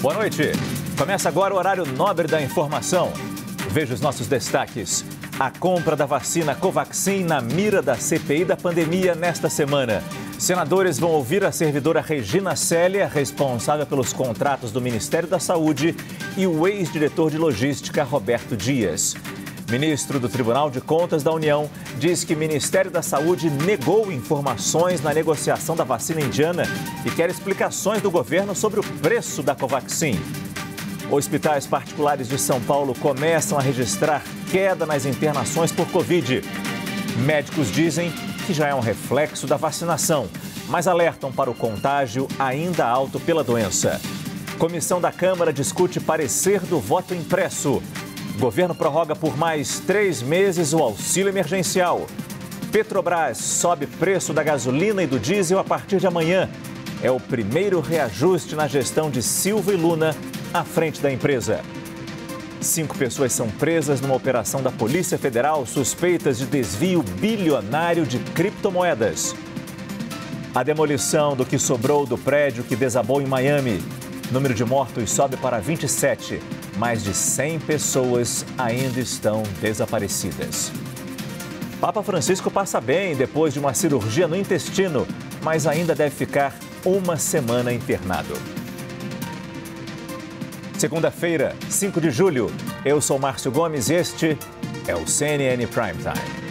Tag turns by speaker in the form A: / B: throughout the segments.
A: Boa noite. Começa agora o horário nobre da informação. Veja os nossos destaques. A compra da vacina Covaxin na mira da CPI da pandemia nesta semana. Senadores vão ouvir a servidora Regina Célia, responsável pelos contratos do Ministério da Saúde, e o ex-diretor de logística Roberto Dias. Ministro do Tribunal de Contas da União diz que o Ministério da Saúde negou informações na negociação da vacina indiana e quer explicações do governo sobre o preço da Covaxin. Hospitais particulares de São Paulo começam a registrar queda nas internações por Covid. Médicos dizem que já é um reflexo da vacinação, mas alertam para o contágio ainda alto pela doença. Comissão da Câmara discute parecer do voto impresso. Governo prorroga por mais três meses o auxílio emergencial. Petrobras sobe preço da gasolina e do diesel a partir de amanhã. É o primeiro reajuste na gestão de Silva e Luna à frente da empresa. Cinco pessoas são presas numa operação da Polícia Federal suspeitas de desvio bilionário de criptomoedas. A demolição do que sobrou do prédio que desabou em Miami o número de mortos sobe para 27. Mais de 100 pessoas ainda estão desaparecidas. Papa Francisco passa bem depois de uma cirurgia no intestino, mas ainda deve ficar uma semana internado. Segunda-feira, 5 de julho. Eu sou Márcio Gomes e este é o CNN Primetime.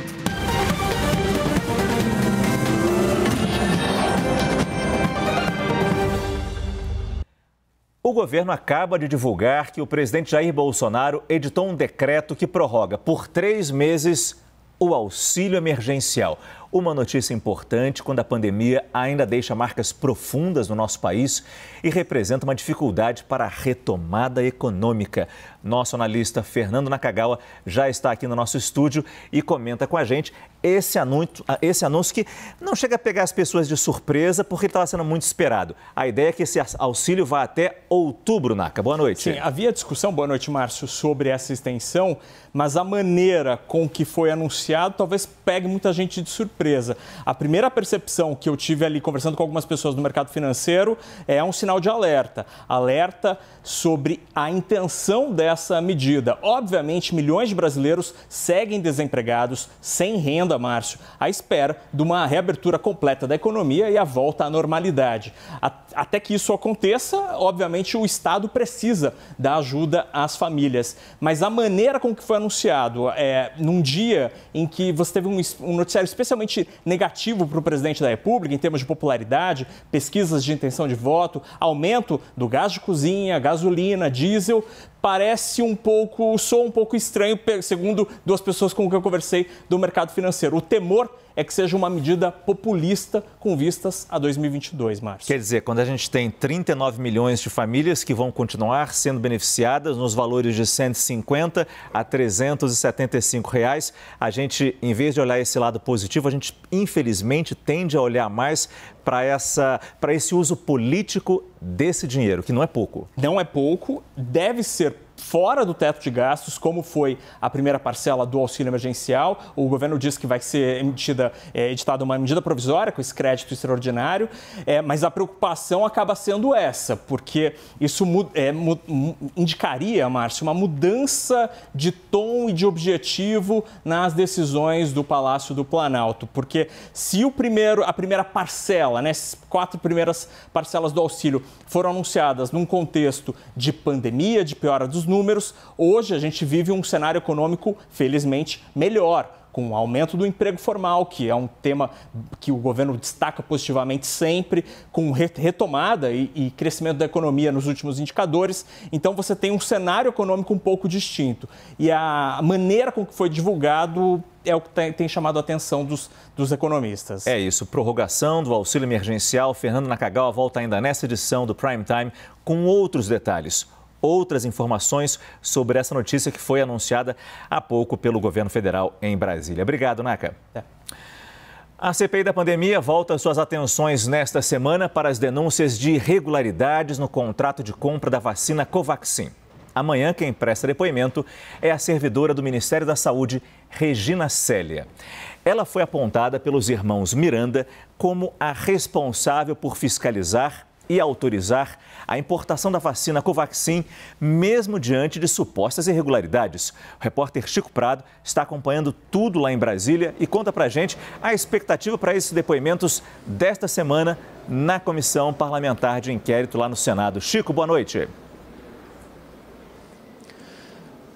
A: O governo acaba de divulgar que o presidente Jair Bolsonaro editou um decreto que prorroga por três meses o auxílio emergencial. Uma notícia importante quando a pandemia ainda deixa marcas profundas no nosso país e representa uma dificuldade para a retomada econômica. Nosso analista Fernando Nakagawa já está aqui no nosso estúdio e comenta com a gente esse anúncio, ah, esse anúncio que não chega a pegar as pessoas de surpresa porque estava sendo muito esperado. A ideia é que esse auxílio vá até outubro, Naka. Boa noite. Sim, havia discussão, boa noite, Márcio, sobre essa extensão, mas a maneira
B: com que foi anunciado talvez pegue muita gente de surpresa. A primeira percepção que eu tive ali conversando com algumas pessoas no mercado financeiro é um sinal de alerta. Alerta sobre a intenção dela essa medida. Obviamente, milhões de brasileiros seguem desempregados, sem renda, Márcio, à espera de uma reabertura completa da economia e a volta à normalidade. Até que isso aconteça, obviamente, o Estado precisa da ajuda às famílias. Mas a maneira com que foi anunciado, é, num dia em que você teve um, um noticiário especialmente negativo para o presidente da República, em termos de popularidade, pesquisas de intenção de voto, aumento do gás de cozinha, gasolina, diesel, parece um pouco, sou um pouco estranho, segundo duas pessoas com quem eu conversei do mercado financeiro. O temor é que seja uma medida populista com
A: vistas a 2022, Márcio. Quer dizer, quando a gente tem 39 milhões de famílias que vão continuar sendo beneficiadas nos valores de 150 a 375 reais, a gente, em vez de olhar esse lado positivo, a gente infelizmente tende a olhar mais para essa para esse uso político desse dinheiro, que não é pouco. Não é
B: pouco, deve ser fora do teto de gastos, como foi a primeira parcela do auxílio emergencial. O governo diz que vai ser emitida, é, editada uma medida provisória com esse crédito extraordinário, é, mas a preocupação acaba sendo essa, porque isso é, indicaria, Márcio, uma mudança de tom e de objetivo nas decisões do Palácio do Planalto, porque se o primeiro, a primeira parcela, né, as quatro primeiras parcelas do auxílio foram anunciadas num contexto de pandemia, de piora dos números, hoje a gente vive um cenário econômico, felizmente, melhor com o aumento do emprego formal, que é um tema que o governo destaca positivamente sempre, com retomada e, e, crescimento da economia nos últimos indicadores. Então, você tem um cenário econômico um pouco distinto. E a maneira com que foi
A: divulgado é o que tem, tem chamado a atenção dos, dos economistas. É isso. Prorrogação do auxílio emergencial. Fernando Nakagawa volta ainda nessa edição do Prime Time com outros detalhes outras informações sobre essa notícia que foi anunciada há pouco pelo governo federal em Brasília. Obrigado, Naka. É. A CPI da pandemia volta suas atenções nesta semana para as denúncias de irregularidades no contrato de compra da vacina Covaxin. Amanhã, quem presta depoimento é a servidora do Ministério da Saúde, Regina Célia. Ela foi apontada pelos irmãos Miranda como a responsável por fiscalizar e autorizar a importação da vacina Covaxin, mesmo diante de supostas irregularidades. O repórter Chico Prado está acompanhando tudo lá em Brasília e conta pra gente a expectativa para esses depoimentos desta semana na Comissão Parlamentar de Inquérito lá no Senado. Chico, boa noite.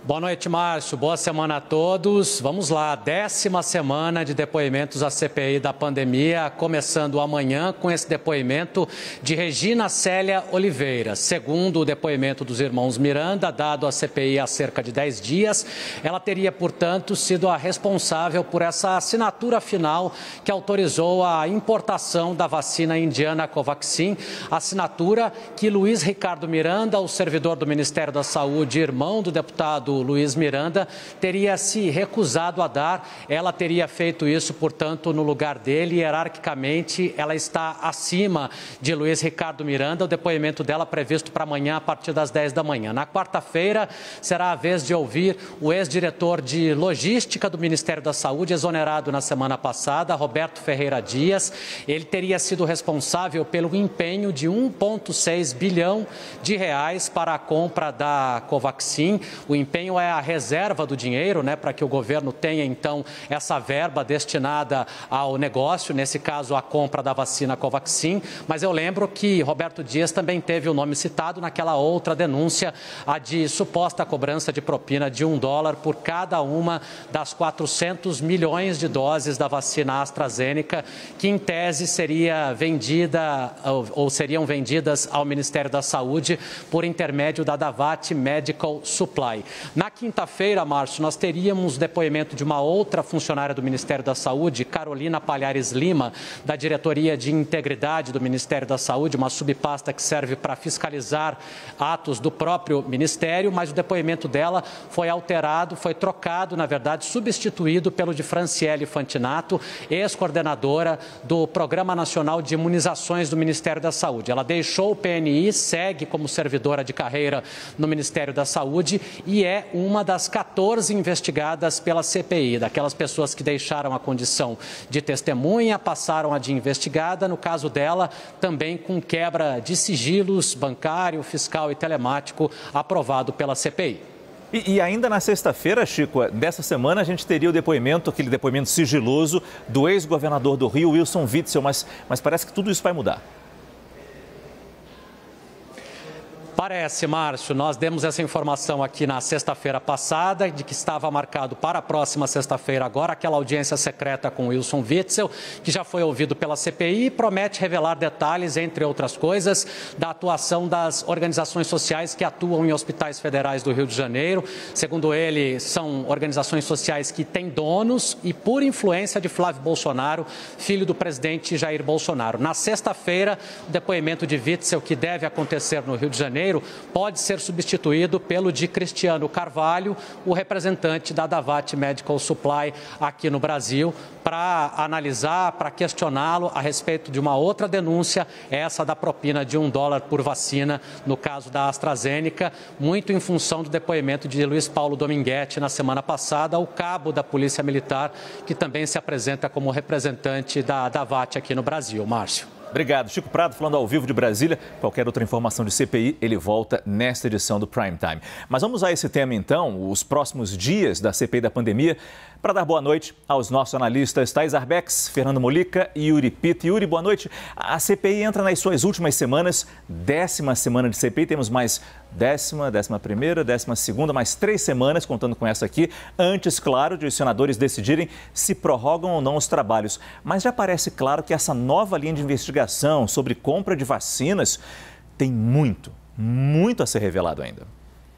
C: Boa noite, Márcio. Boa semana a todos. Vamos lá, décima semana de depoimentos à CPI da pandemia, começando amanhã com esse depoimento de Regina Célia Oliveira. Segundo o depoimento dos irmãos Miranda, dado à CPI há cerca de 10 dias, ela teria, portanto, sido a responsável por essa assinatura final que autorizou a importação da vacina indiana Covaxin, assinatura que Luiz Ricardo Miranda, o servidor do Ministério da Saúde, irmão do deputado deputado Luiz Miranda, teria se recusado a dar. Ela teria feito isso, portanto, no lugar dele. Hierarquicamente, ela está acima de Luiz Ricardo Miranda. O depoimento dela previsto para amanhã, a partir das 10 da manhã. Na quarta-feira, será a vez de ouvir o ex-diretor de logística do Ministério da Saúde, exonerado na semana passada, Roberto Ferreira Dias. Ele teria sido responsável pelo empenho de 1,6 bilhão de reais para a compra da Covaxin. O empenho tenho é a reserva do dinheiro, né, para que o governo tenha então essa verba destinada ao negócio, nesse caso a compra da vacina Covaxin. Mas eu lembro que Roberto Dias também teve o nome citado naquela outra denúncia, a de suposta cobrança de propina de um dólar por cada uma das 400 milhões de doses da vacina AstraZeneca, que em tese seria vendida ou, ou seriam vendidas ao Ministério da Saúde por intermédio da Davat Medical Supply. Na quinta-feira, Márcio, nós teríamos depoimento de uma outra funcionária do Ministério da Saúde, Carolina Palhares Lima, da Diretoria de Integridade do Ministério da Saúde, uma subpasta que serve para fiscalizar atos do próprio Ministério, mas o depoimento dela foi alterado, foi trocado, na verdade, substituído pelo de Franciele Fantinato, ex-coordenadora do Programa Nacional de Imunizações do Ministério da Saúde. Ela deixou o PNI, segue como servidora de carreira no Ministério da Saúde e é uma das 14 investigadas pela CPI, daquelas pessoas que deixaram a condição de testemunha, passaram a de investigada, no caso dela, também com quebra de sigilos bancário, fiscal e telemático aprovado pela CPI. E, e, ainda na sexta-feira, Chico, dessa semana, a gente teria
A: o depoimento, aquele depoimento sigiloso do ex-governador do Rio, Wilson Witzel, mas, mas parece que tudo isso vai mudar.
C: Parece, Márcio, nós demos essa informação aqui na sexta-feira passada, de que estava marcado para a próxima sexta-feira agora aquela audiência secreta com Wilson Witzel, que já foi ouvido pela CPI e promete revelar detalhes, entre outras coisas, da atuação das organizações sociais que atuam em hospitais federais do Rio de Janeiro. Segundo ele, são organizações sociais que têm donos e por influência de Flávio Bolsonaro, filho do presidente Jair Bolsonaro. Na sexta-feira, o depoimento de Witzel, que deve acontecer no Rio de Janeiro, pode ser substituído pelo de Cristiano Carvalho, o representante da Davat Medical Supply aqui no Brasil, para analisar, para questioná-lo a respeito de uma outra denúncia, essa da propina de um dólar por vacina, no caso da AstraZeneca, muito em função do depoimento de Luiz Paulo Dominguete na semana passada, o cabo da Polícia Militar, que também se apresenta como representante da Davat aqui no Brasil. Márcio.
A: Obrigado. Chico Prado falando ao vivo de Brasília. Qualquer outra informação de CPI, ele volta nesta edição do Prime Time. Mas vamos a esse tema então, os próximos dias da CPI da pandemia, para dar boa noite aos nossos analistas Thais Arbex, Fernando Molica e Yuri Pita. Yuri, boa noite. A CPI entra nas suas últimas semanas, décima semana de CPI, temos mais décima, décima primeira, décima segunda, mais três semanas, contando com essa aqui, antes, claro, de os senadores decidirem se prorrogam ou não os trabalhos. Mas já parece claro que essa nova linha de
D: investigação sobre compra de vacinas tem muito, muito a ser revelado ainda.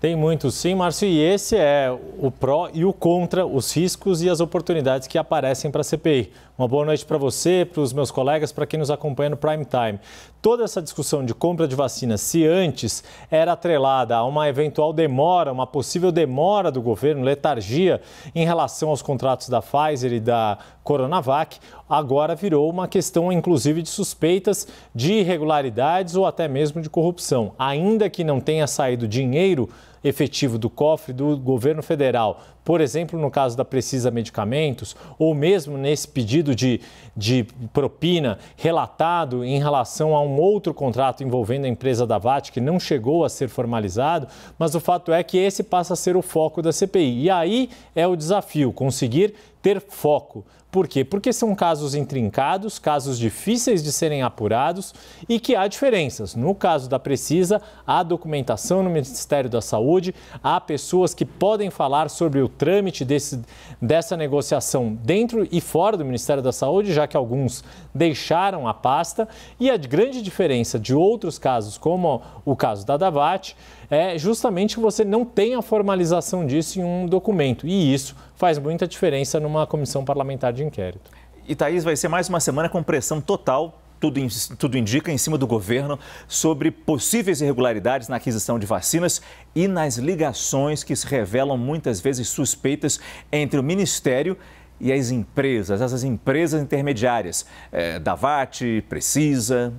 D: Tem muito, sim, Márcio. E esse é o pró e o contra, os riscos e as oportunidades que aparecem para a CPI. Uma boa noite para você, para os meus colegas, para quem nos acompanha no Prime Time. Toda essa discussão de compra de vacinas, se antes era atrelada a uma eventual demora, uma possível demora do governo, letargia em relação aos contratos da Pfizer e da Coronavac, agora virou uma questão, inclusive, de suspeitas de irregularidades ou até mesmo de corrupção. Ainda que não tenha saído dinheiro efetivo do cofre do governo federal, por exemplo, no caso da Precisa Medicamentos, ou mesmo nesse pedido de, de propina relatado em relação a um outro contrato envolvendo a empresa da VAT, que não chegou a ser formalizado, mas o fato é que esse passa a ser o foco da CPI. E aí é o desafio, conseguir ter foco. Por quê? Porque são casos intrincados, casos difíceis de serem apurados e que há diferenças. No caso da Precisa, há documentação no Ministério da Saúde, há pessoas que podem falar sobre o trâmite desse, dessa negociação dentro e fora do Ministério da Saúde, já que alguns deixaram a pasta. E a grande diferença de outros casos, como o caso da Davat, é justamente você não tem a formalização disso em um documento. E isso faz muita diferença numa comissão parlamentar de inquérito. E Thaís, vai ser mais uma semana com pressão total tudo,
A: tudo, indica, em cima do governo sobre possíveis irregularidades na aquisição de vacinas e nas ligações que se revelam muitas vezes suspeitas entre o Ministério e as empresas, essas empresas intermediárias, é, Precisa,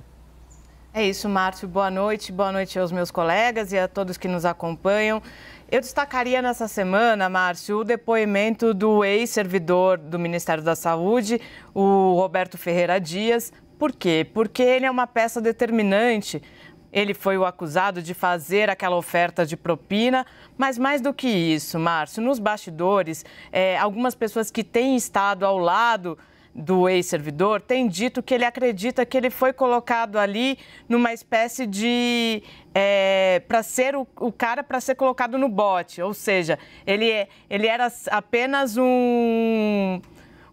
E: é isso, Márcio. Boa noite. Boa noite aos meus colegas e a todos que nos acompanham. Eu destacaria nessa semana, Márcio, o depoimento do ex-servidor do Ministério da Saúde, o Roberto Ferreira Dias. Por quê? Porque ele é uma peça determinante ele foi o acusado de fazer aquela oferta de propina, mas mais do que isso, Márcio, nos bastidores, é, algumas pessoas que têm estado ao lado do ex-servidor tem dito que ele acredita que ele foi colocado ali numa espécie de. É, para ser o, o cara para ser colocado no bote. Ou seja, ele, é, ele era apenas um,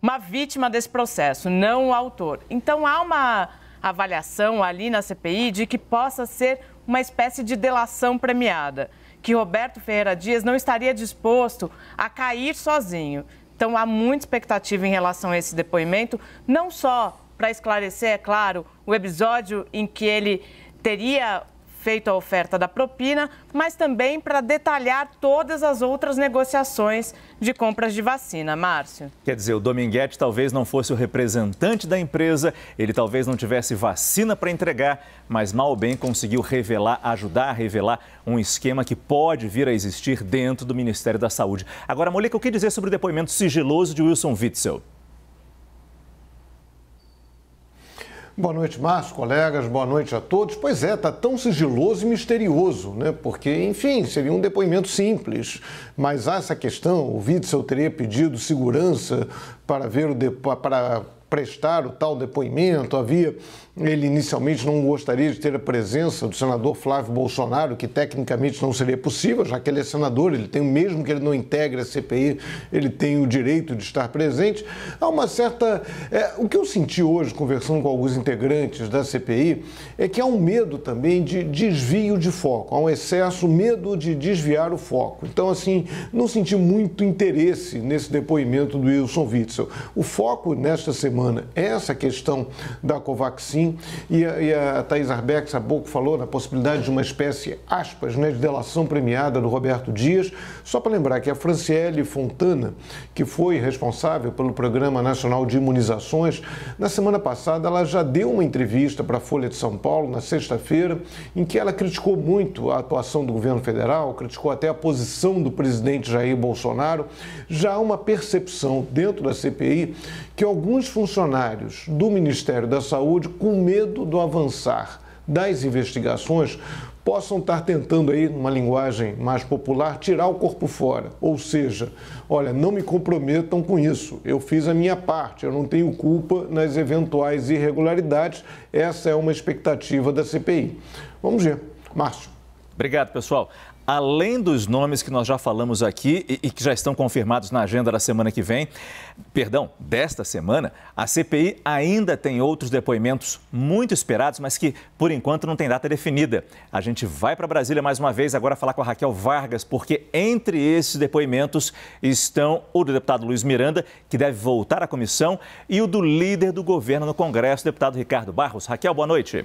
E: uma vítima desse processo, não o autor. Então há uma avaliação ali na CPI de que possa ser uma espécie de delação premiada, que Roberto Ferreira Dias não estaria disposto a cair sozinho. Então há muita expectativa em relação a esse depoimento, não só para esclarecer, é claro, o episódio em que ele teria feito a oferta da propina, mas também para detalhar todas as outras negociações de compras de vacina. Márcio.
A: Quer dizer, o Dominguete talvez não fosse o representante da empresa, ele talvez não tivesse vacina para entregar, mas mal ou bem conseguiu revelar, ajudar a revelar um esquema que pode vir a existir dentro do Ministério da Saúde. Agora, Molica, o que dizer sobre o depoimento sigiloso de
F: Wilson Witzel? Boa noite, Márcio, colegas, boa noite a todos. Pois é, está tão sigiloso e misterioso, né? Porque, enfim, seria um depoimento simples, mas há essa questão, o Witzel teria pedido segurança para ver o para prestar o tal depoimento, havia ele inicialmente não gostaria de ter a presença do senador Flávio Bolsonaro, que tecnicamente não seria possível, já que ele é senador, ele tem, mesmo que ele não integre a CPI, ele tem o direito de estar presente. Há uma certa. É, o que eu senti hoje, conversando com alguns integrantes da CPI, é que há um medo também de desvio de foco, há um excesso, medo de desviar o foco. Então, assim, não senti muito interesse nesse depoimento do Wilson Witzel. O foco nesta semana é essa questão da Covaxin e a, e a Thais Arbex há pouco falou na possibilidade de uma espécie, aspas, né, de delação premiada do Roberto Dias só para lembrar que a Franciele Fontana, que foi responsável pelo Programa Nacional de Imunizações, na semana passada ela já deu uma entrevista para a Folha de São Paulo, na sexta-feira, em que ela criticou muito a atuação do governo federal, criticou até a posição do presidente Jair Bolsonaro. Já há uma percepção dentro da CPI que alguns funcionários do Ministério da Saúde, com medo do avançar das investigações, possam estar tentando aí, numa linguagem mais popular, tirar o corpo fora. Ou seja, olha, não me comprometam com isso. Eu fiz a minha parte, eu não tenho culpa nas eventuais irregularidades. Essa é uma expectativa da CPI. Vamos ver. Márcio.
A: Obrigado, pessoal além dos nomes que nós já falamos aqui e, e, que já estão confirmados na agenda da semana que vem, perdão, desta semana, a CPI ainda tem outros depoimentos muito esperados, mas que por enquanto não tem data definida. A gente vai para Brasília mais uma vez agora falar com a Raquel Vargas, porque entre esses depoimentos estão o do deputado Luiz Miranda, que deve voltar à comissão, e o do líder do governo no Congresso, deputado Ricardo Barros. Raquel, boa noite.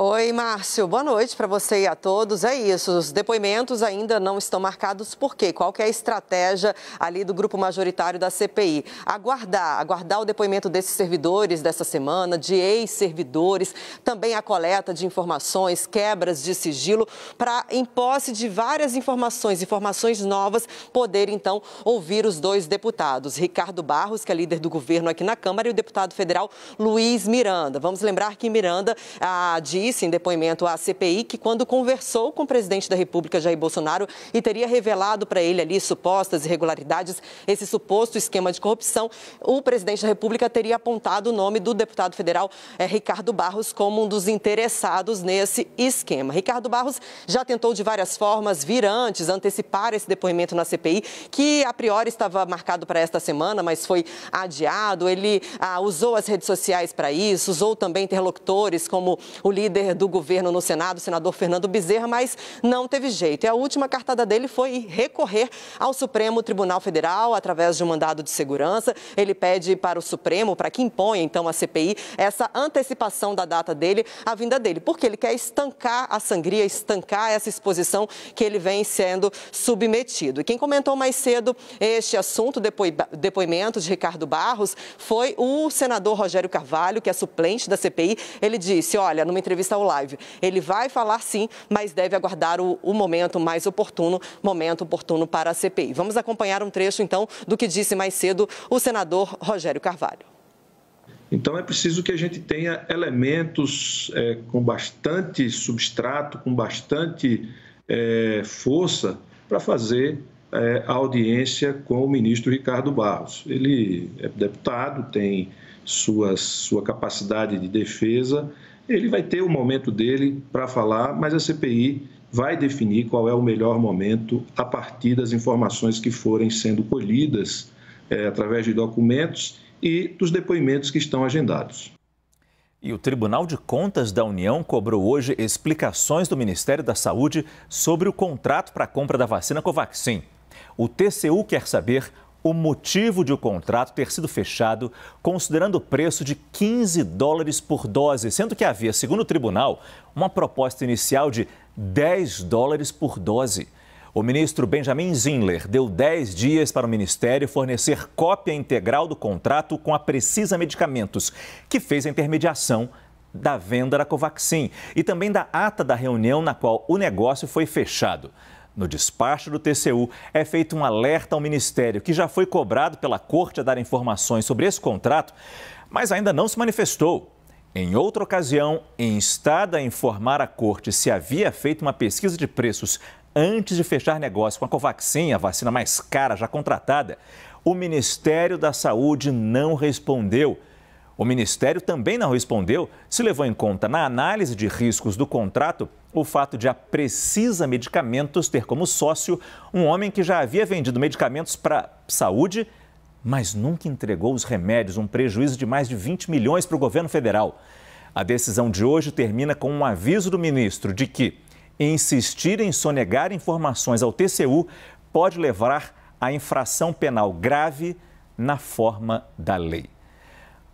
G: Oi, Márcio. Boa noite para você e a todos. É isso, os depoimentos ainda não estão marcados, por quê? Qual é a estratégia ali do grupo majoritário da CPI? Aguardar, aguardar o depoimento desses servidores dessa semana, de ex-servidores, também a coleta de informações, quebras de sigilo, para, em posse de várias informações, informações novas, poder, então, ouvir os dois deputados, Ricardo Barros, que é líder do governo aqui na Câmara, e o deputado federal Luiz Miranda. Vamos lembrar que Miranda ah, diz disse em depoimento à CPI que, quando conversou com o presidente da República, Jair Bolsonaro, e teria revelado para ele ali supostas irregularidades, esse suposto esquema de corrupção, o presidente da República teria apontado o nome do deputado federal é, Ricardo Barros como um dos interessados nesse esquema. Ricardo Barros já tentou de várias formas vir antes, antecipar esse depoimento na CPI, que a priori estava marcado para esta semana, mas foi adiado. Ele ah, usou as redes sociais para isso, usou também interlocutores como o líder líder do governo no Senado, senador Fernando Bezerra, mas não teve jeito. E a última cartada dele foi recorrer ao Supremo Tribunal Federal através de um mandado de segurança. Ele pede para o Supremo, para que imponha então a CPI, essa antecipação da data dele, a vinda dele, porque ele quer estancar a sangria, estancar essa exposição que ele vem sendo submetido. E quem comentou mais cedo este assunto, depoimento de Ricardo Barros, foi o senador Rogério Carvalho, que é suplente da CPI. Ele disse: olha, numa entrevista entrevista ao live. Ele vai falar sim, mas deve aguardar o, o momento mais oportuno, momento oportuno para a CPI. Vamos acompanhar um trecho, então, do que disse mais cedo o senador Rogério Carvalho.
H: Então é preciso que a gente tenha elementos é, com bastante substrato, com bastante é, força para fazer é, a audiência com o ministro Ricardo Barros. Ele é deputado, tem suas, sua capacidade de defesa ele vai ter o momento dele para falar, mas a CPI vai definir qual é o melhor momento a partir das informações que forem sendo colhidas é, através de documentos e dos depoimentos que estão
A: agendados. E o Tribunal de Contas da União cobrou hoje explicações do Ministério da Saúde sobre o contrato para a compra da vacina Covaxin. O TCU quer saber o motivo de o contrato ter sido fechado considerando o preço de 15 dólares por dose, sendo que havia, segundo o tribunal, uma proposta inicial de 10 dólares por dose. O ministro Benjamin Zinler deu 10 dias para o Ministério fornecer cópia integral do contrato com a Precisa Medicamentos, que fez a intermediação da venda da Covaxin e também da ata da reunião na qual o negócio foi fechado. No despacho do TCU, é feito um alerta ao Ministério, que já foi cobrado pela Corte a dar informações sobre esse contrato, mas ainda não se manifestou. Em outra ocasião, instada a informar a Corte se havia feito uma pesquisa de preços antes de fechar negócio com a Covaxin, a vacina mais cara já contratada, o Ministério da Saúde não respondeu o Ministério também não respondeu se levou em conta na análise de riscos do contrato o fato de a Precisa Medicamentos ter como sócio um homem que já havia vendido medicamentos para saúde, mas nunca entregou os remédios, um prejuízo de mais de 20 milhões para o governo federal. A decisão de hoje termina com um aviso do ministro de que insistir em sonegar informações ao TCU pode levar a infração penal grave na forma da lei.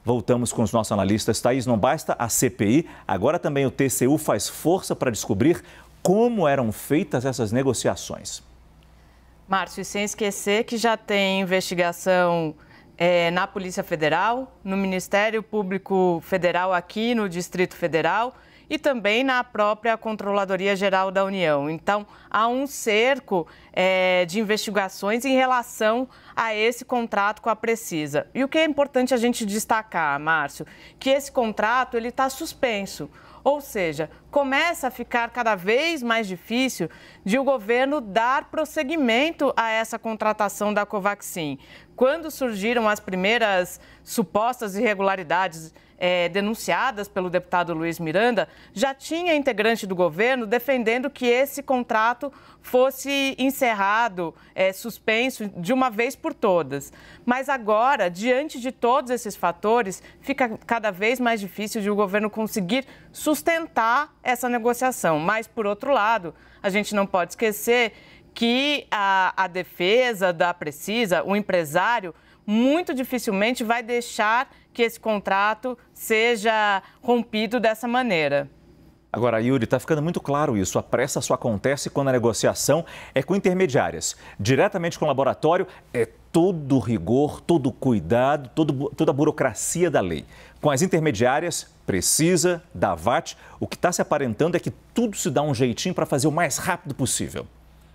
A: Voltamos com os nossos analistas. Thaís, não basta a CPI, agora também o TCU faz força para descobrir como eram feitas essas negociações.
E: Márcio, e sem esquecer que já tem investigação é, na Polícia Federal, no Ministério Público Federal aqui no Distrito Federal e também na própria Controladoria Geral da União. Então, há um cerco é, de investigações em relação a esse contrato com a Precisa. E o que é importante a gente destacar, Márcio, que esse contrato ele está suspenso. Ou seja, começa a ficar cada vez mais difícil de o governo dar prosseguimento a essa contratação da Covaxin. Quando surgiram as primeiras supostas irregularidades é, denunciadas pelo deputado Luiz Miranda, já tinha integrante do governo defendendo que esse contrato fosse encerrado, é, suspenso de uma vez por todas. Mas agora, diante de todos esses fatores, fica cada vez mais difícil de o governo conseguir sustentar essa negociação. Mas, por outro lado, a gente não pode esquecer que a, a defesa da Precisa, o empresário, muito dificilmente vai deixar que esse contrato seja rompido dessa maneira.
A: Agora, Yuri, está ficando muito claro isso. A pressa só acontece quando a negociação é com intermediárias. Diretamente com o laboratório, é todo rigor, todo cuidado, todo, toda a burocracia da lei. Com as intermediárias, precisa da VAT. O que está se aparentando é que tudo se dá um
D: jeitinho para fazer o mais rápido possível.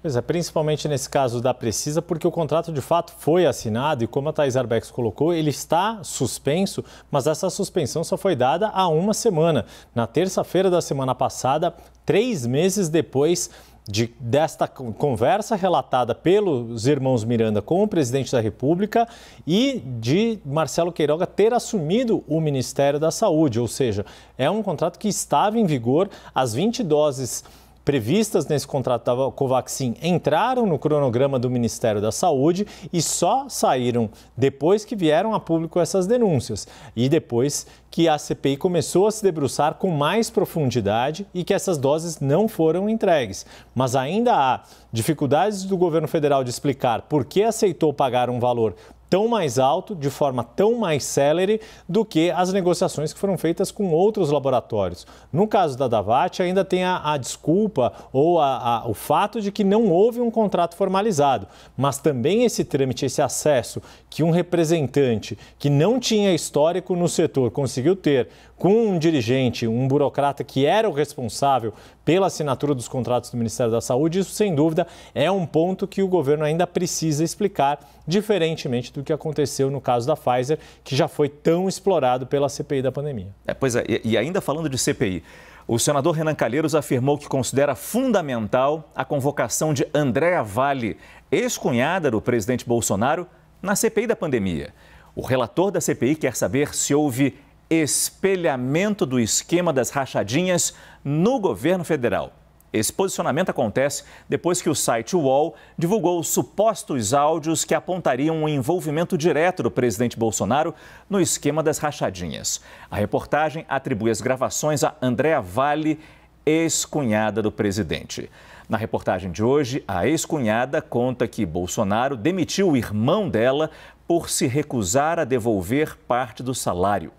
D: Pois é, principalmente nesse caso da Precisa, porque o contrato de fato foi assinado e, como a Thais Arbex colocou, ele está suspenso, mas essa suspensão só foi dada há uma semana. Na terça-feira da semana passada, três meses depois de, desta conversa relatada pelos irmãos Miranda com o presidente da República e de Marcelo Queiroga ter assumido o Ministério da Saúde, ou seja, é um contrato que estava em vigor, as 20 doses previstas nesse contrato da Covaxin entraram no cronograma do Ministério da Saúde e só saíram depois que vieram a público essas denúncias e depois que a CPI começou a se debruçar com mais profundidade e que essas doses não foram entregues. Mas ainda há dificuldades do governo federal de explicar por que aceitou pagar um valor tão mais alto, de forma tão mais célere, do que as negociações que foram feitas com outros laboratórios. No caso da Davat, ainda tem a, a desculpa ou a, a, o fato de que não houve um contrato formalizado, mas também esse trâmite, esse acesso que um representante que não tinha histórico no setor conseguiu ter com um dirigente, um burocrata que era o responsável pela assinatura dos contratos do Ministério da Saúde, isso sem dúvida é um ponto que o governo ainda precisa explicar, diferentemente do que aconteceu no caso da Pfizer, que já foi tão explorado pela CPI da pandemia. É, pois é, e ainda falando de CPI. O senador Renan Calheiros afirmou que considera
A: fundamental a convocação de Andréa Vale, ex-cunhada do presidente Bolsonaro, na CPI da pandemia. O relator da CPI quer saber se houve espelhamento do esquema das rachadinhas no governo federal. Esse posicionamento acontece depois que o site UOL divulgou supostos áudios que apontariam o envolvimento direto do presidente Bolsonaro no esquema das rachadinhas. A reportagem atribui as gravações a Andréa Vale, ex-cunhada do presidente. Na reportagem de hoje, a ex-cunhada conta que Bolsonaro demitiu o irmão dela por se recusar a devolver parte do salário.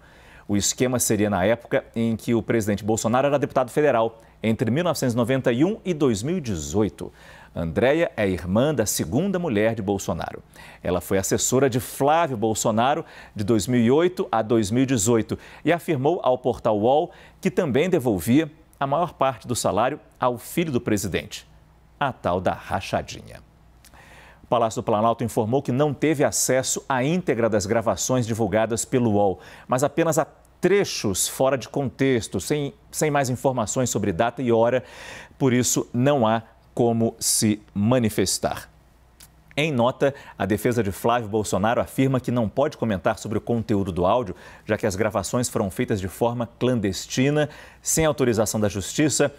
A: O esquema seria na época em que o presidente Bolsonaro era deputado federal, entre 1991 e 2018. Andréia é irmã da segunda mulher de Bolsonaro. Ela foi assessora de Flávio Bolsonaro de 2008 a 2018 e afirmou ao portal UOL que também devolvia a maior parte do salário ao filho do presidente, a tal da rachadinha. O Palácio do Planalto informou que não teve acesso à íntegra das gravações divulgadas pelo UOL, mas apenas a trechos fora de contexto, sem, sem mais informações sobre data e hora, por isso não há como se manifestar. Em nota, a defesa de Flávio Bolsonaro afirma que não pode comentar sobre o conteúdo do áudio, já que as gravações foram feitas de forma clandestina, sem autorização da justiça,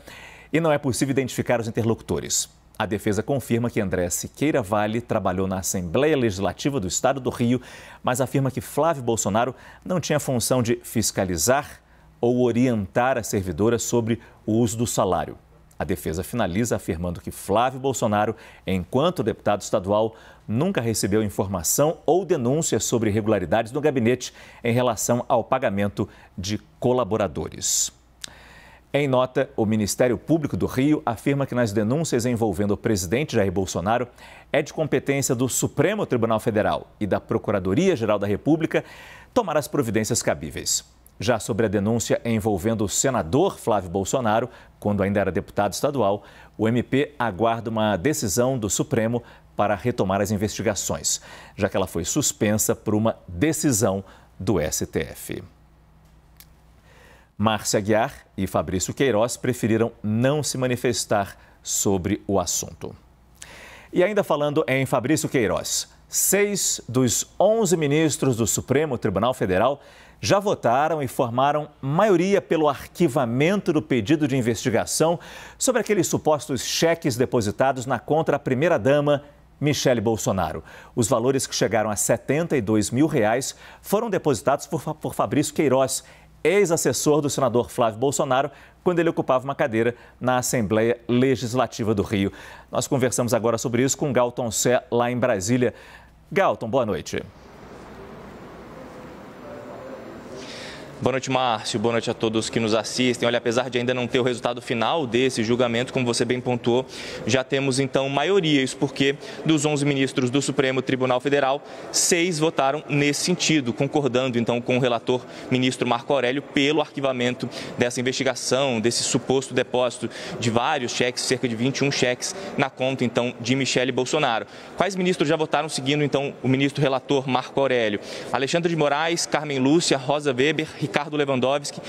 A: e não é possível identificar os interlocutores. A defesa confirma que André Siqueira Vale trabalhou na Assembleia Legislativa do Estado do Rio, mas afirma que Flávio Bolsonaro não tinha função de fiscalizar ou orientar a servidora sobre o uso do salário. A defesa finaliza afirmando que Flávio Bolsonaro, enquanto deputado estadual, nunca recebeu informação ou denúncia sobre irregularidades no gabinete em relação ao pagamento de colaboradores. Em nota, o Ministério Público do Rio afirma que nas denúncias envolvendo o presidente Jair Bolsonaro é de competência do Supremo Tribunal Federal e da Procuradoria-Geral da República tomar as providências cabíveis. Já sobre a denúncia envolvendo o senador Flávio Bolsonaro, quando ainda era deputado estadual, o MP aguarda uma decisão do Supremo para retomar as investigações, já que ela foi suspensa por uma decisão do STF. Márcia Aguiar e Fabrício Queiroz preferiram não se manifestar sobre o assunto. E ainda falando em Fabrício Queiroz, seis dos 11 ministros do Supremo Tribunal Federal já votaram e formaram maioria pelo arquivamento do pedido de investigação sobre aqueles supostos cheques depositados na conta da primeira-dama Michele Bolsonaro. Os valores que chegaram a R$ 72 mil reais foram depositados por Fabrício Queiroz ex-assessor do senador Flávio Bolsonaro, quando ele ocupava uma cadeira na Assembleia Legislativa do Rio. Nós conversamos agora sobre isso com Galton Sé, lá em Brasília. Galton, boa noite.
I: Boa noite, Márcio. Boa noite a todos que nos assistem. Olha, apesar de ainda não ter o resultado final desse julgamento, como você bem pontuou, já temos então maioria. Isso porque dos 11 ministros do Supremo Tribunal Federal, seis votaram nesse sentido, concordando então com o relator ministro Marco Aurélio pelo arquivamento dessa investigação, desse suposto depósito de vários cheques, cerca de 21 cheques, na conta então de Michele Bolsonaro. Quais ministros já votaram seguindo então o ministro relator Marco Aurélio? Alexandre de Moraes, Carmen Lúcia, Rosa Weber, Ricardo Ricardo Lewandowski,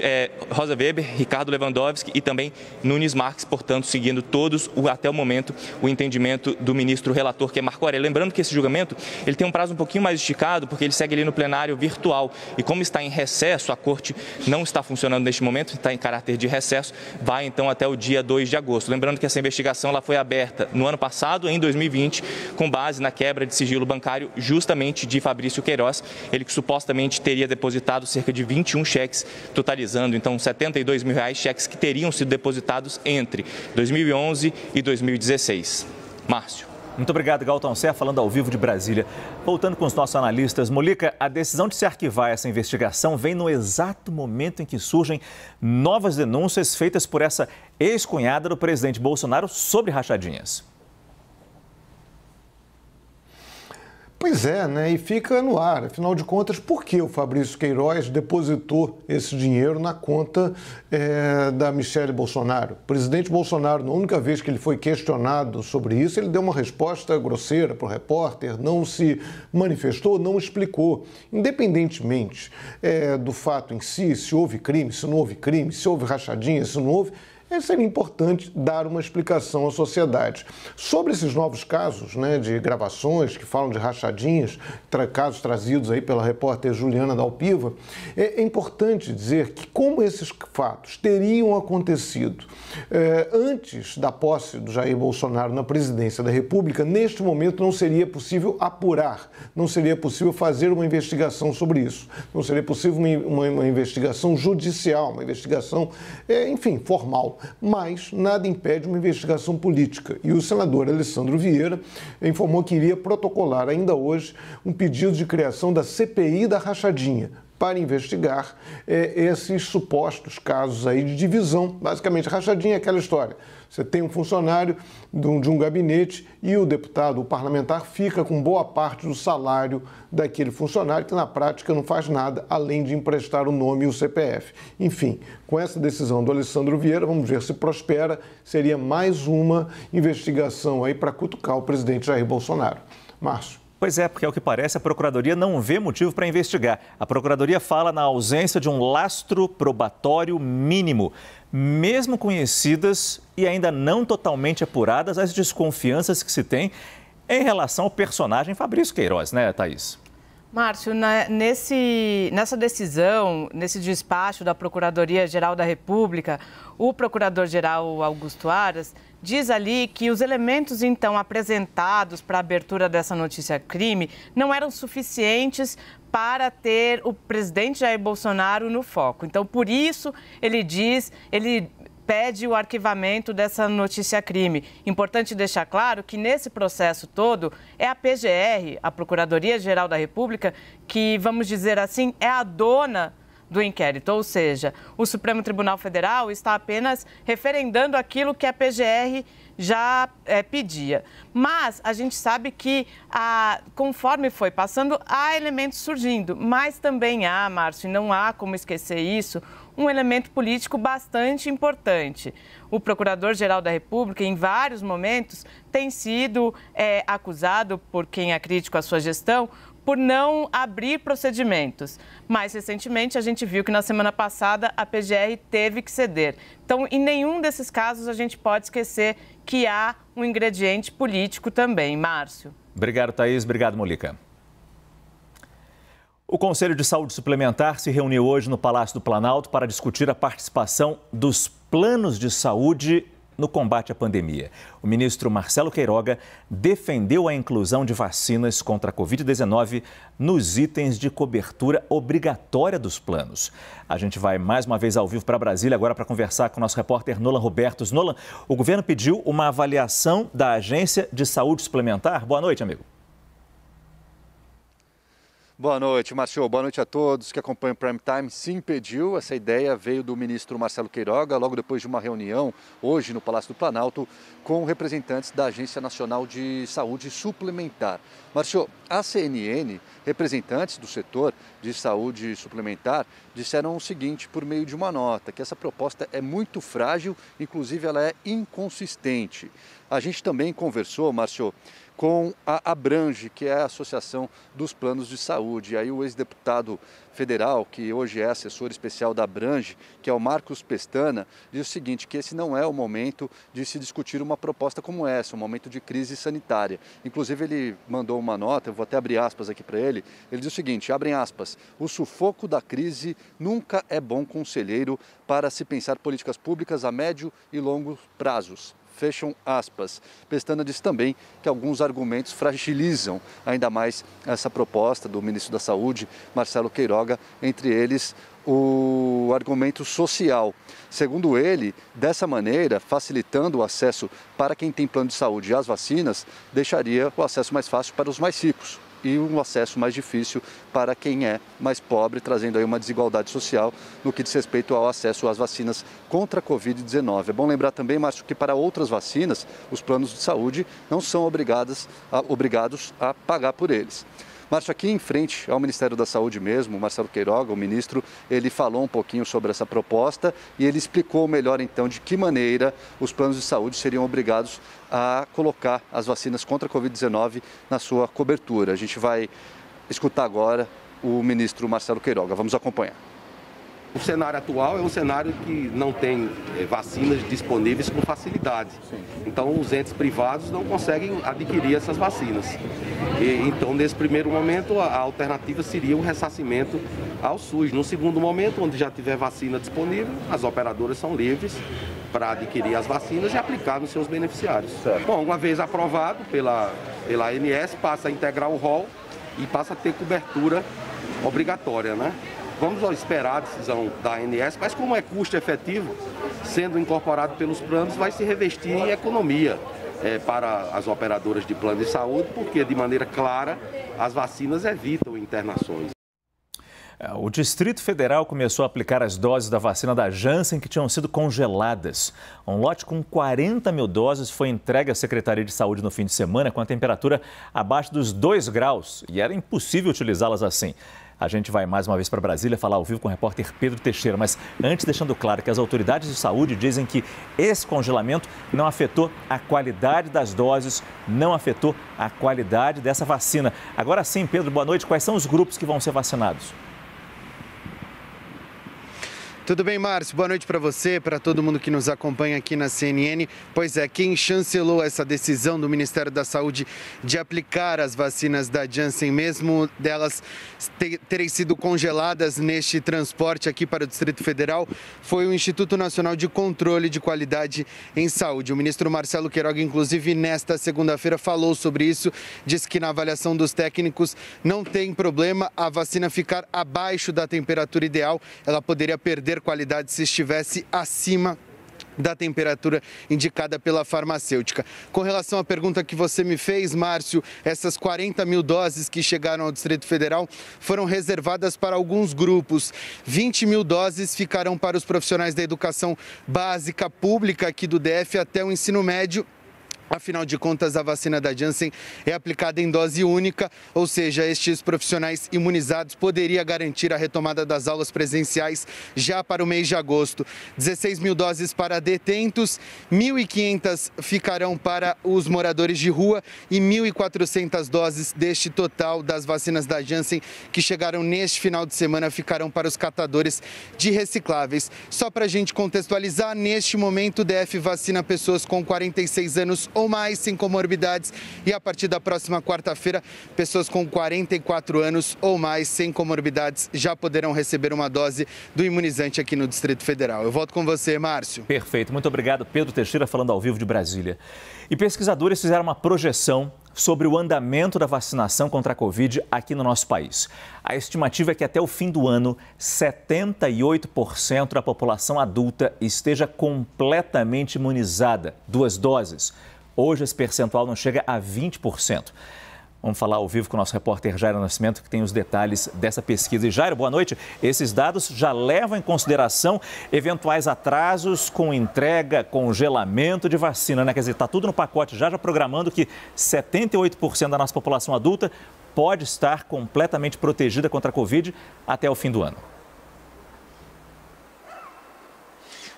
I: é, Rosa Weber, Ricardo Lewandowski e também Nunes Marques, portanto, seguindo todos, até o momento, o entendimento do ministro relator, que é Marco Aurélio. Lembrando que esse julgamento ele tem um prazo um pouquinho mais esticado, porque ele segue ali no plenário virtual. E como está em recesso, a corte não está funcionando neste momento, está em caráter de recesso, vai então até o dia 2 de agosto. Lembrando que essa investigação ela foi aberta no ano passado, em 2020, com base na quebra de sigilo bancário justamente de Fabrício Queiroz, ele que supostamente teria depositado cerca cerca de 21 cheques, totalizando então 72 mil reais, cheques que teriam sido depositados entre
A: 2011 e 2016. Márcio. Muito obrigado, Galton Sé, falando ao vivo de Brasília. Voltando com os nossos analistas, Molica, a decisão de se arquivar essa investigação vem no exato momento em que surgem novas denúncias feitas por essa ex-cunhada do presidente Bolsonaro sobre rachadinhas.
F: Pois é, né? E fica no ar. Afinal de contas, por que o Fabrício Queiroz depositou esse dinheiro na conta é, da Michelle Bolsonaro? O presidente Bolsonaro, na única vez que ele foi questionado sobre isso, ele deu uma resposta grosseira para o repórter, não se manifestou, não explicou. Independentemente é, do fato em si, se houve crime, se não houve crime, se houve rachadinha, se não houve, é, seria importante dar uma explicação à sociedade. Sobre esses novos casos né, de gravações que falam de rachadinhas, tra casos trazidos aí pela repórter Juliana Dalpiva, é, é, importante dizer que como esses fatos teriam acontecido é, antes da posse do Jair Bolsonaro na presidência da República, neste momento não seria possível apurar, não seria possível fazer uma investigação sobre isso, não seria possível uma, uma, uma investigação judicial, uma investigação, é, enfim, formal mas nada impede uma investigação política. E o senador Alessandro Vieira informou que iria protocolar ainda hoje um pedido de criação da CPI da Rachadinha para investigar é, esses supostos casos aí de divisão. Basicamente, rachadinha é aquela história. Você tem um funcionário de um, de um gabinete e o deputado, o parlamentar, fica com boa parte do salário daquele funcionário que, na prática, não faz nada além de emprestar o nome e o CPF. Enfim, com essa decisão do Alessandro Vieira, vamos ver se prospera. Seria mais uma investigação aí para cutucar o presidente Jair Bolsonaro. Márcio.
A: Pois é, porque ao que parece a Procuradoria não vê motivo para investigar. A Procuradoria fala na ausência de um lastro probatório mínimo. Mesmo conhecidas e ainda não totalmente apuradas as desconfianças que se tem em relação ao personagem Fabrício Queiroz, né, Thaís?
E: Márcio, né, nesse, nessa decisão, nesse despacho da Procuradoria-Geral da República, o Procurador-Geral Augusto Aras diz ali que os elementos então apresentados para a abertura dessa notícia crime não eram suficientes para ter o presidente Jair Bolsonaro no foco. Então, por isso, ele diz, ele pede o arquivamento dessa notícia crime. Importante deixar claro que nesse processo todo é a PGR, a Procuradoria Geral da República, que vamos dizer assim, é a dona do inquérito. Ou seja, o Supremo Tribunal Federal está apenas referendando aquilo que a PGR já é, pedia. Mas a gente sabe que, a, conforme foi passando, há elementos surgindo. Mas também há, Márcio, e não há como esquecer isso, um elemento político bastante importante. O Procurador-Geral da República, em vários momentos, tem sido é, acusado por quem é crítico à sua gestão por não abrir procedimentos. Mais recentemente, a gente viu que na semana passada a PGR teve que ceder. Então, em nenhum desses casos a gente pode esquecer que há um ingrediente político também. Márcio.
A: Obrigado, Thaís. Obrigado, Molica. O Conselho de Saúde Suplementar se reuniu hoje no Palácio do Planalto para discutir a participação dos planos de saúde no combate à pandemia. O ministro Marcelo Queiroga defendeu a inclusão de vacinas contra a Covid-19 nos itens de cobertura obrigatória dos planos. A gente vai mais uma vez ao vivo para Brasília agora para conversar com o nosso repórter Nolan Robertos. Nolan, o governo pediu uma avaliação da Agência de Saúde Suplementar. Boa noite, amigo.
J: Boa noite, Marcio. Boa noite a todos que acompanham o Prime Time. Sim, pediu. Essa ideia veio do ministro Marcelo Queiroga, logo depois de uma reunião, hoje no Palácio do Planalto, com representantes da Agência Nacional de Saúde Suplementar. Marcio, a CNN, representantes do setor de saúde suplementar, disseram o seguinte por meio de uma nota, que essa proposta é muito frágil, inclusive ela é inconsistente. A gente também conversou, Marcio, com a Abrange, que é a Associação dos Planos de Saúde. E aí o ex-deputado federal, que hoje é assessor especial da Abrange, que é o Marcos Pestana, diz o seguinte, que esse não é o momento de se discutir uma proposta como essa, um momento de crise sanitária. Inclusive ele mandou uma nota, eu vou até abrir aspas aqui para ele, ele diz o seguinte, abrem aspas, o sufoco da crise nunca é bom conselheiro para se pensar políticas públicas a médio e longo prazos. Fecham aspas. Pestana disse também que alguns argumentos fragilizam ainda mais essa proposta do ministro da Saúde, Marcelo Queiroga, entre eles o argumento social. Segundo ele, dessa maneira, facilitando o acesso para quem tem plano de saúde às vacinas, deixaria o acesso mais fácil para os mais ricos, e um acesso mais difícil para quem é mais pobre, trazendo aí uma desigualdade social no que diz respeito ao acesso às vacinas contra a Covid-19. É bom lembrar também, Márcio, que para outras vacinas, os planos de saúde não são obrigados a, obrigados a pagar por eles. Márcio, aqui em frente ao Ministério da Saúde mesmo, o Marcelo Queiroga, o ministro, ele falou um pouquinho sobre essa proposta e ele explicou melhor então de que maneira os planos de saúde seriam obrigados a colocar as vacinas contra a Covid-19 na sua cobertura. A gente vai escutar agora o ministro Marcelo Queiroga. Vamos acompanhar.
K: O cenário atual é um cenário que não tem eh, vacinas disponíveis com facilidade. Então, os entes privados não conseguem adquirir essas vacinas. E, então, nesse primeiro momento, a, alternativa seria o ressarcimento ao SUS. No segundo momento, onde já tiver vacina disponível, as operadoras são livres para adquirir as vacinas e aplicar nos seus beneficiários. Bom, uma vez aprovado pela, pela ANS, passa a integrar o rol e passa a ter cobertura obrigatória, né? Vamos esperar a decisão da ANS, mas como é custo efetivo, sendo incorporado pelos planos, vai se revestir em economia é, para as operadoras de plano de saúde, porque de maneira clara as vacinas evitam internações. É, o Distrito Federal começou
A: a aplicar as doses da vacina da Janssen que tinham sido congeladas. Um lote com 40 mil doses foi entregue à Secretaria de Saúde no fim de semana com a temperatura abaixo dos 2 graus e era impossível utilizá-las assim. A gente vai mais uma vez para Brasília falar ao vivo com o repórter Pedro Teixeira, mas antes deixando claro que as autoridades de saúde dizem que esse congelamento não afetou a qualidade das doses, não afetou a qualidade dessa vacina. Agora sim, Pedro, boa noite. Quais são os grupos que vão ser vacinados?
K: Tudo bem, Márcio? Boa noite para você, para todo mundo que nos acompanha aqui na CNN. Pois é, quem chancelou essa decisão do Ministério da Saúde de aplicar as vacinas da Janssen, mesmo delas terem sido congeladas neste transporte aqui para o Distrito Federal, foi o Instituto Nacional de Controle de Qualidade em Saúde. O ministro Marcelo Queiroga, inclusive, nesta segunda-feira falou sobre isso, disse que na avaliação dos técnicos não tem problema a vacina ficar abaixo da temperatura ideal, ela poderia perder ter qualidade se estivesse acima da temperatura indicada pela farmacêutica. Com relação à pergunta que você me fez, Márcio, essas 40 mil doses que chegaram ao Distrito Federal foram reservadas para alguns grupos. 20 mil doses ficarão para os profissionais da educação básica pública aqui do DF até o ensino médio Afinal de contas, a vacina da Janssen é aplicada em dose única, ou seja, estes profissionais imunizados poderia garantir a retomada das aulas presenciais já para o mês de agosto. 16 mil doses para detentos, 1.500 ficarão para os moradores de rua e 1.400 doses deste total das vacinas da Janssen que chegaram neste final de semana ficarão para os catadores de recicláveis. Só para a gente contextualizar, neste momento o DF vacina pessoas com 46 anos ou ou mais sem comorbidades e a partir da próxima quarta-feira, pessoas com 44 anos ou mais sem comorbidades já poderão receber uma dose do imunizante aqui no Distrito Federal. Eu volto com você, Márcio.
A: Perfeito. Muito obrigado, Pedro Teixeira, falando ao vivo de Brasília. E pesquisadores fizeram uma projeção sobre o andamento da vacinação contra a Covid aqui no nosso país. A estimativa é que até o fim do ano, 78% da população adulta esteja completamente imunizada, duas doses. Hoje esse percentual não chega a 20%. Vamos falar ao vivo com o nosso repórter Jairo Nascimento, que tem os detalhes dessa pesquisa. E Jairo, boa noite. Esses dados já levam em consideração eventuais atrasos com entrega, congelamento de vacina, né? Quer dizer, está tudo no pacote já, já programando que 78% da nossa população adulta pode estar completamente protegida contra a Covid até o fim do ano.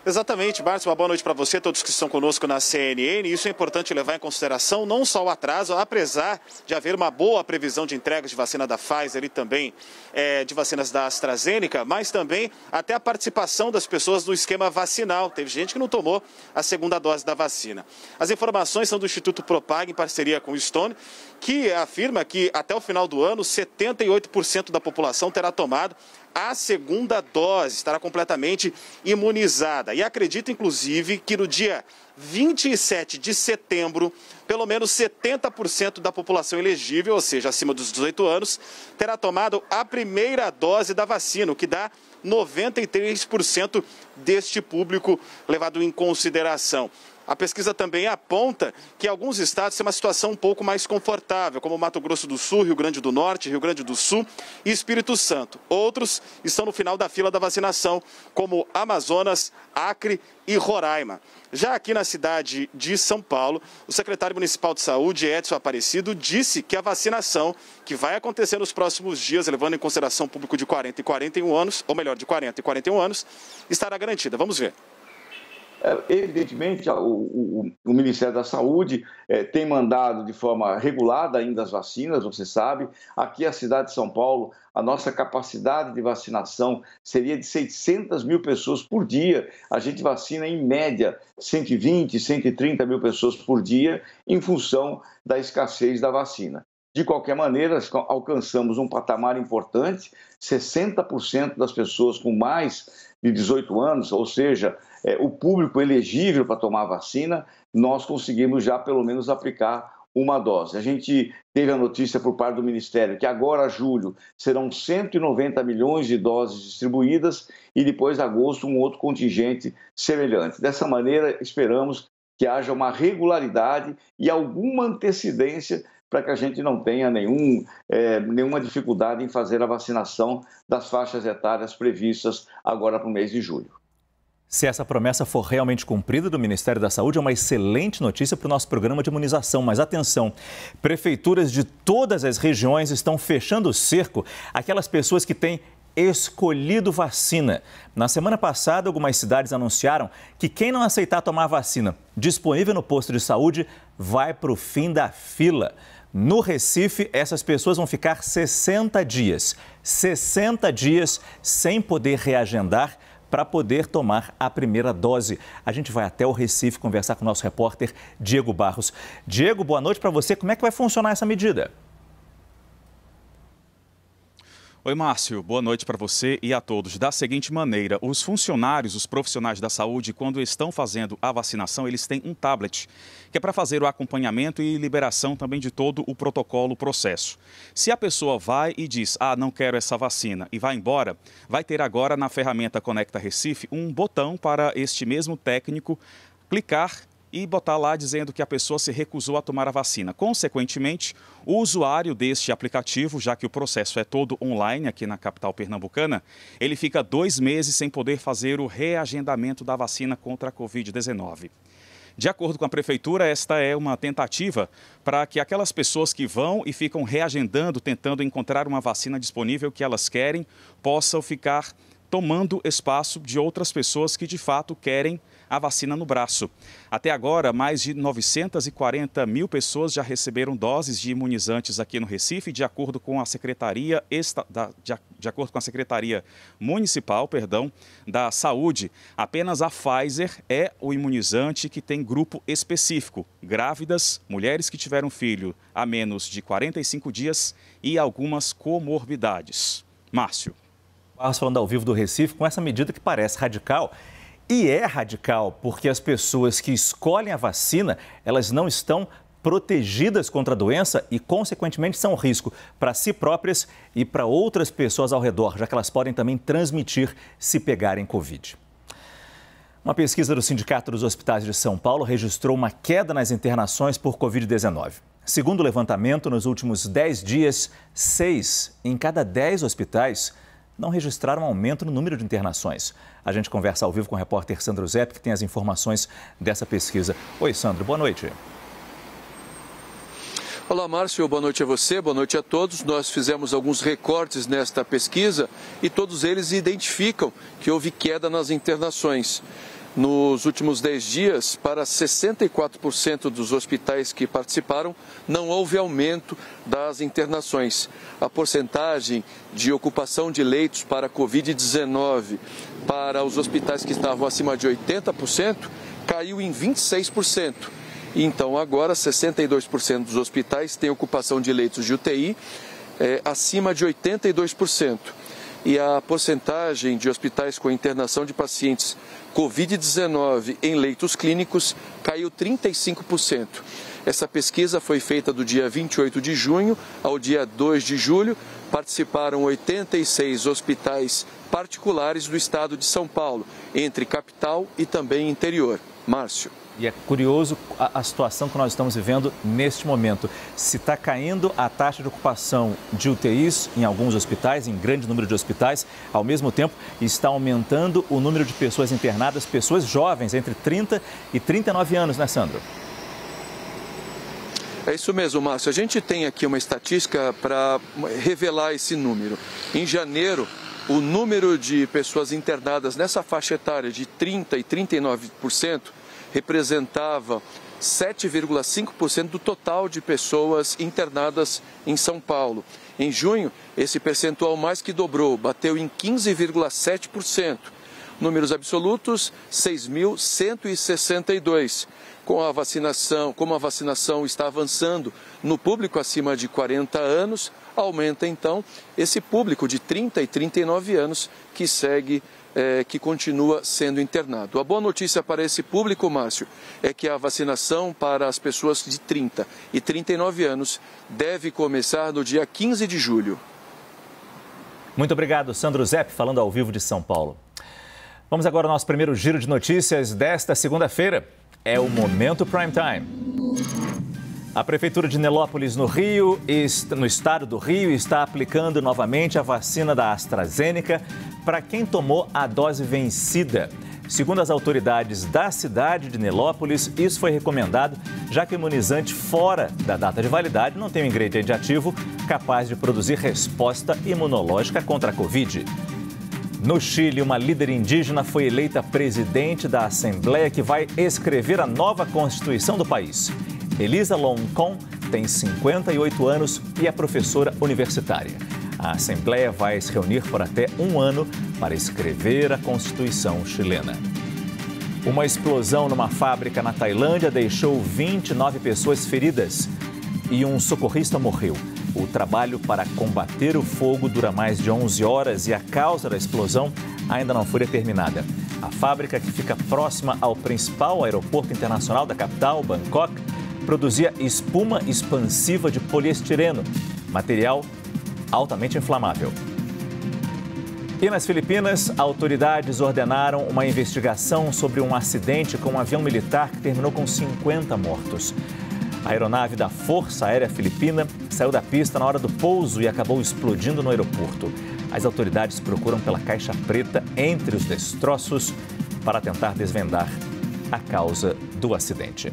L: Exatamente, Márcio, uma boa noite para você, todos que estão conosco na CNN. Isso é importante levar em consideração não só o atraso, apesar de haver uma boa previsão de entregas de vacina da Pfizer e também é, de vacinas da AstraZeneca, mas também até a participação das pessoas no esquema vacinal. Teve gente que não tomou a segunda dose da vacina. As informações são do Instituto Propag, em parceria com o Stone, que afirma que até o final do ano, 78% da população terá tomado a segunda dose, estará completamente imunizada. E acredita, inclusive, que no dia 27 de setembro, pelo menos 70% da população elegível, ou seja, acima dos 18 anos, terá tomado a primeira dose da vacina, o que dá 93% deste público levado em consideração. A pesquisa também aponta que alguns estados têm uma situação um pouco mais confortável, como Mato Grosso do Sul, Rio Grande do Norte, Rio Grande do Sul e Espírito Santo. Outros estão no final da fila da vacinação, como Amazonas, Acre e Roraima. Já aqui na cidade de São Paulo, o secretário municipal de saúde, Edson Aparecido, disse que a vacinação que vai acontecer nos próximos dias, levando em consideração o público de 40 e 41 anos, ou melhor, de 40 e 41 anos, estará garantida. Vamos ver.
M: É, evidentemente, o, o, o, Ministério da Saúde é, tem mandado de forma regulada ainda as vacinas, você sabe. Aqui, a cidade de São Paulo, a nossa capacidade de vacinação seria de 600 mil pessoas por dia. A gente vacina, em média, 120, 130 mil pessoas por dia, em função da escassez da vacina. De qualquer maneira, alcançamos um patamar importante: 60% das pessoas com mais de 18 anos, ou seja, é, o público elegível para tomar vacina, nós conseguimos já pelo menos aplicar uma dose. A gente teve a notícia por parte do Ministério que agora, julho, serão 190 milhões de doses distribuídas e depois, agosto, um outro contingente semelhante. Dessa maneira, esperamos que haja uma regularidade e alguma antecedência para que a gente não tenha nenhum, é, nenhuma dificuldade em fazer a vacinação das faixas etárias previstas agora para o mês de julho.
A: Se essa promessa for realmente cumprida do Ministério da Saúde, é uma excelente notícia para o nosso programa de imunização. Mas atenção: prefeituras de todas as regiões estão fechando o cerco aquelas pessoas que têm escolhido vacina. Na semana passada, algumas cidades anunciaram que quem não aceitar tomar vacina disponível no posto de saúde vai para o fim da fila. No Recife, essas pessoas vão ficar 60 dias, 60 dias sem poder reagendar para poder tomar a primeira dose. A gente vai até o Recife conversar com o nosso repórter Diego Barros. Diego, boa noite para você. Como é que vai funcionar essa medida?
N: Oi, Márcio. Boa noite para você e a todos. Da seguinte maneira, os funcionários, os profissionais da saúde, quando estão fazendo a vacinação, eles têm um tablet, que é para fazer o acompanhamento e liberação também de todo o protocolo, o processo. Se a pessoa vai e diz, ah, não quero essa vacina e vai embora, vai ter agora na ferramenta Conecta Recife um botão para este mesmo técnico clicar e botar lá dizendo que a pessoa se recusou a tomar a vacina. Consequentemente, o usuário deste aplicativo, já que o processo é todo online aqui na capital pernambucana, ele fica dois meses sem poder fazer o reagendamento da vacina contra a Covid-19. De acordo com a prefeitura, esta é uma tentativa para que aquelas pessoas que vão e ficam reagendando, tentando encontrar uma vacina disponível que elas querem, possam ficar tomando espaço de outras pessoas que de fato querem a vacina no braço. Até agora, mais de 940 mil pessoas já receberam doses de imunizantes aqui no Recife, de acordo com a Secretaria, de acordo com a Secretaria Municipal perdão, da Saúde. Apenas a Pfizer é o imunizante que tem grupo específico: grávidas, mulheres que tiveram filho a menos de 45 dias e algumas comorbidades. Márcio. Barros falando ao vivo do Recife, com essa
A: medida que parece radical, e é radical, porque as pessoas que escolhem a vacina, elas não estão protegidas contra a doença e, consequentemente, são um risco para si próprias e para outras pessoas ao redor, já que elas podem também transmitir se pegarem Covid. Uma pesquisa do Sindicato dos Hospitais de São Paulo registrou uma queda nas internações por Covid-19. Segundo o levantamento, nos últimos 10 dias, 6 em cada 10 hospitais não registraram aumento no número de internações. A gente conversa ao vivo com o repórter Sandro Zepp, que tem as informações dessa pesquisa. Oi, Sandro, boa noite.
H: Olá, Márcio. Boa noite a você, boa noite a todos. Nós fizemos alguns recortes nesta pesquisa e todos eles identificam que houve queda nas internações nos últimos 10 dias, para 64% dos hospitais que participaram, não houve aumento das internações. A porcentagem de ocupação de leitos para Covid-19 para os hospitais que estavam acima de 80% caiu em 26%. Então, agora, 62% dos hospitais têm ocupação de leitos de UTI é, eh, acima de 82% e a porcentagem de hospitais com internação de pacientes Covid-19 em leitos clínicos caiu 35%. Essa pesquisa foi feita do dia 28 de junho ao dia 2 de julho. Participaram 86 hospitais particulares do estado de São Paulo, entre capital e também interior. Márcio. E é
A: curioso a, a situação que nós estamos vivendo neste momento. Se está caindo a taxa de ocupação de UTIs em alguns hospitais, em grande número de hospitais, ao mesmo tempo está aumentando o número de pessoas internadas, pessoas jovens, entre 30 e 39 anos, né, Sandro?
H: É isso mesmo, Márcio. A gente tem aqui uma estatística para revelar esse número. Em janeiro, o número de pessoas internadas nessa faixa etária de 30% e 39% representava 7,5% do total de pessoas internadas em São Paulo. Em junho, esse percentual mais que dobrou, bateu em 15,7%. Números absolutos, 6.162. Com a vacinação, como a vacinação está avançando no público acima de 40 anos, aumenta então esse público de 30 e 39 anos que segue é, que continua sendo internado. A boa notícia para esse público, Márcio, é que a vacinação para as pessoas de 30 e 39 anos deve começar no dia 15 de julho.
A: Muito obrigado, Sandro Zepp, falando ao vivo de São Paulo. Vamos agora ao nosso primeiro giro de notícias desta segunda-feira. É o Momento Prime Time. A Prefeitura de Nelópolis, no Rio, no estado do Rio, está aplicando novamente a vacina da AstraZeneca para quem tomou a dose vencida. Segundo as autoridades da cidade de Nelópolis, isso foi recomendado, já que o imunizante fora da data de validade não tem um ingrediente ativo capaz de produzir resposta imunológica contra a Covid. No Chile, uma líder indígena foi eleita presidente da Assembleia que vai escrever a nova Constituição do país. Elisa Loncon tem 58 anos e é professora universitária. A Assembleia vai se reunir por até um ano para escrever a Constituição chilena. Uma explosão numa fábrica na Tailândia deixou 29 pessoas feridas e um socorrista morreu. O trabalho para combater o fogo dura mais de 11 horas e a causa da explosão ainda não foi determinada. A fábrica, que fica próxima ao principal aeroporto internacional da capital, Bangkok, produzia espuma expansiva de poliestireno, material altamente inflamável. E nas Filipinas, autoridades ordenaram uma investigação sobre um acidente com um avião militar que terminou com 50 mortos. A aeronave da Força Aérea Filipina saiu da pista na hora do pouso e acabou explodindo no aeroporto. As autoridades procuram pela caixa preta entre os destroços para tentar desvendar a causa do acidente.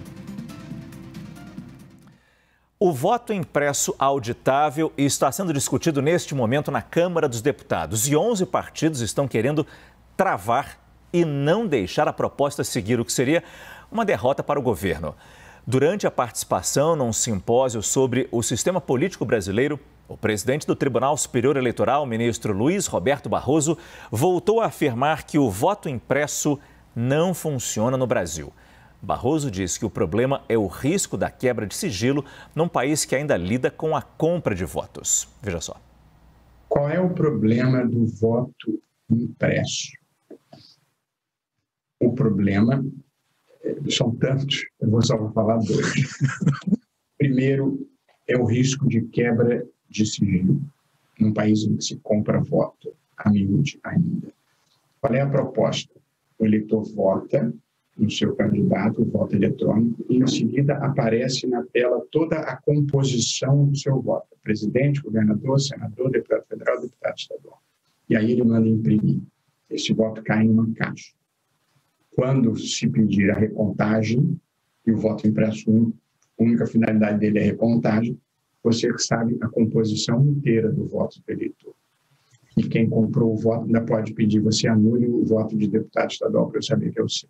A: O voto impresso auditável está sendo discutido neste momento na Câmara dos Deputados e 11 partidos estão querendo travar e não deixar a proposta seguir, o que seria uma derrota para o governo. Durante a participação num simpósio sobre o sistema político brasileiro, o presidente do Tribunal Superior Eleitoral, ministro Luiz Roberto Barroso, voltou a afirmar que o voto impresso não funciona no Brasil. Barroso diz que o problema é o risco da quebra de sigilo num país que ainda lida com a compra de votos. Veja só.
O: Qual é o problema do voto impresso? O problema são tantos, eu vou só falar dois. Primeiro é o risco de quebra de sigilo num país onde se compra voto a miúde ainda. Qual é a proposta? O eleitor vota no seu candidato, o voto eletrônico, e em seguida aparece na tela toda a composição do seu voto: presidente, governador, senador, deputado federal, deputado estadual. E aí ele manda imprimir. Esse voto cai em uma caixa. Quando se pedir a recontagem, e o voto impresso a única finalidade dele é a recontagem, você sabe a composição inteira do voto do eleitor. E quem comprou o voto ainda pode pedir, você anule o voto de deputado estadual para eu saber que é o seu.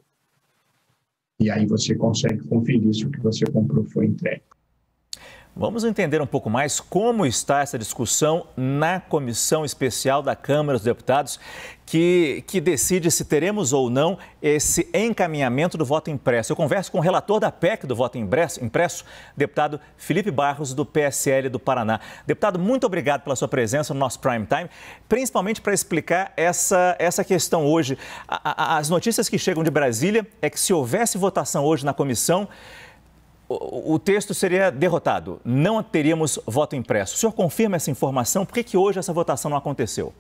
O: E aí você consegue conferir se o que você comprou foi entregue.
A: Vamos entender um pouco mais como está essa discussão na comissão especial da Câmara dos Deputados, que, que decide se teremos ou não esse encaminhamento do voto impresso. Eu converso com o relator da PEC do voto impresso, impresso deputado Felipe Barros, do PSL do Paraná. Deputado, muito obrigado pela sua presença no nosso prime time, principalmente para explicar essa, essa questão hoje. A, a, as notícias que chegam de Brasília é que se houvesse votação hoje na comissão, o texto seria derrotado, não teríamos voto impresso. O senhor confirma essa informação? Por que, que hoje essa votação não aconteceu?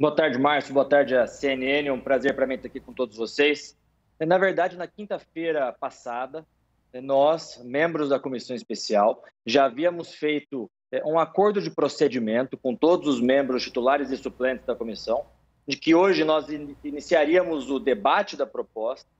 P: Boa tarde, Márcio. Boa tarde à CNN. É um prazer para mim estar aqui com todos vocês. É, na verdade, na quinta-feira passada, é, nós, membros da comissão especial, já havíamos feito é, um acordo de procedimento com todos os membros titulares e suplentes da comissão, de que hoje nós iniciaríamos o debate da proposta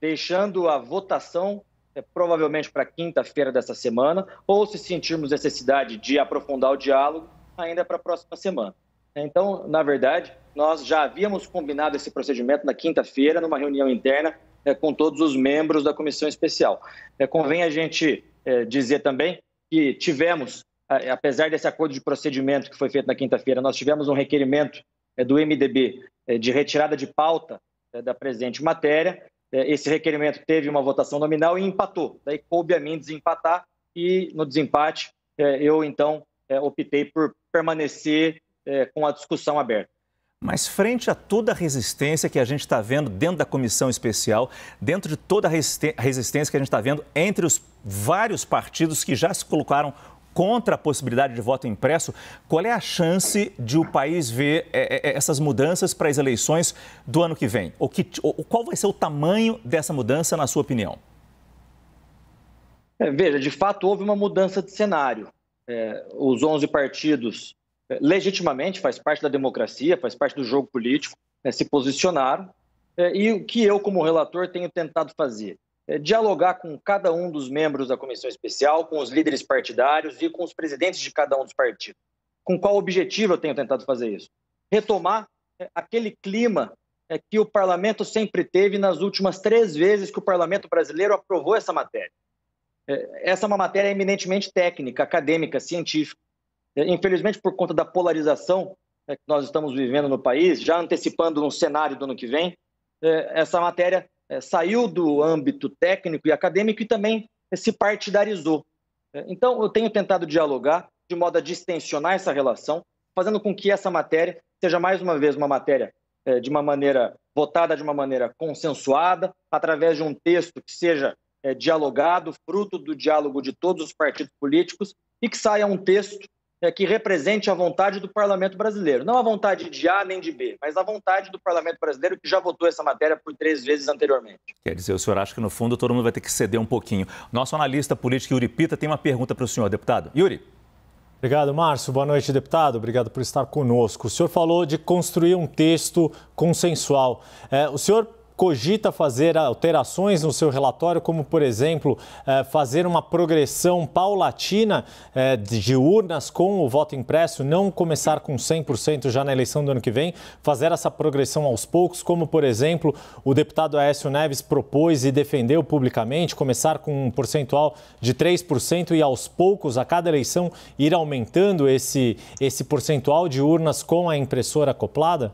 P: deixando a votação é, provavelmente para quinta-feira dessa semana, ou se sentirmos necessidade de aprofundar o diálogo, ainda para a próxima semana. Então, na verdade, nós já havíamos combinado esse procedimento na quinta-feira, numa reunião interna é, com todos os membros da comissão especial. É, convém a gente é, dizer também que tivemos, apesar desse acordo de procedimento que foi feito na quinta-feira, nós tivemos um requerimento é, do MDB é, de retirada de pauta é, da presente matéria é, esse requerimento teve uma votação nominal e empatou. Daí coube a mim desempatar e no desempate é, eu então é, optei por permanecer com a discussão aberta.
A: Mas frente a toda a resistência que a gente está vendo dentro da comissão especial, dentro de toda a resistência que a gente está vendo entre os vários partidos que já se colocaram contra a possibilidade de voto impresso, qual é a chance de o país ver é, é, é, essas mudanças para as eleições do ano que vem? O que, qual vai ser o tamanho dessa mudança, na sua opinião?
P: É, veja, de fato houve uma mudança de cenário. É, os 11 partidos, legitimamente, faz parte da democracia, faz parte do jogo político, né, se posicionaram. e o que eu, como relator, tenho tentado fazer? É, dialogar com cada um dos membros da comissão especial, com os líderes partidários e com os presidentes de cada um dos partidos. Com qual objetivo eu tenho tentado fazer isso? Retomar é, aquele clima é, que o parlamento sempre teve nas últimas três vezes que o parlamento brasileiro aprovou essa matéria. Essa é uma matéria eminentemente técnica, acadêmica, científica. Infelizmente, por conta da polarização que nós estamos vivendo no país, já antecipando um cenário do ano que vem, essa matéria é, saiu do âmbito técnico e acadêmico e também se partidarizou. É, então, eu tenho tentado dialogar de modo a distensionar essa relação, fazendo com que essa matéria seja mais uma vez uma matéria é, de uma maneira votada de uma maneira consensuada, através de um texto que seja é, dialogado, fruto do diálogo de todos os partidos políticos, e que saia um texto é, que represente a vontade do parlamento brasileiro. Não a vontade de A nem de B, mas a vontade do parlamento brasileiro que já votou essa matéria por três vezes anteriormente.
A: Quer dizer, o senhor acha que no fundo todo mundo vai ter que ceder um pouquinho. Nosso analista político Yuri Pita tem uma pergunta para o senhor, deputado. Yuri. Obrigado,
D: Márcio. Boa noite, deputado. Obrigado por estar conosco. O senhor falou de construir um texto consensual. É, o senhor cogita fazer alterações no seu relatório, como, por exemplo, eh, fazer uma progressão paulatina eh, de urnas com o voto impresso, não começar com 100% já na eleição do ano que vem, fazer essa progressão aos poucos, como, por exemplo, o deputado Aécio Neves propôs e defendeu publicamente, começar com um percentual de 3% e aos poucos, a cada eleição, ir aumentando esse, esse percentual de urnas com a impressora acoplada?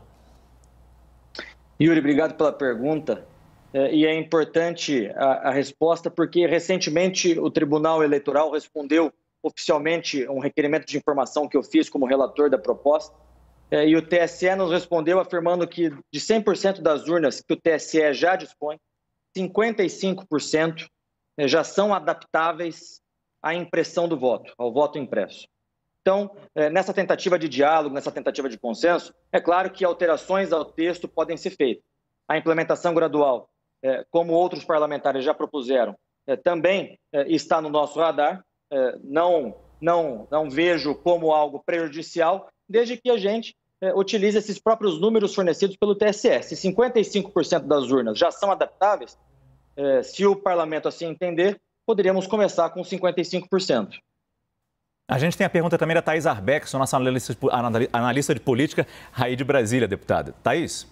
P: Yuri, obrigado pela pergunta. É, e é importante a, a, resposta, porque recentemente o Tribunal Eleitoral respondeu oficialmente um requerimento de informação que eu fiz como relator da proposta. É, e o TSE nos respondeu afirmando que de 100% das urnas que o TSE já dispõe, 55% é, já são adaptáveis à impressão do voto, ao voto impresso. Então, eh, nessa tentativa de diálogo, nessa tentativa de consenso, é claro que alterações ao texto podem ser feitas. A implementação gradual, eh, como outros parlamentares já propuseram, eh, também está no nosso radar. Não, não, não vejo como algo prejudicial, desde que a gente utilize esses próprios números fornecidos pelo TSE. Se 55% das urnas já são adaptáveis, se o parlamento assim entender, poderíamos começar com 55%.
A: A gente tem a pergunta também da Thais Arbeck, nossa analista de política aí de Brasília, deputada. Thais?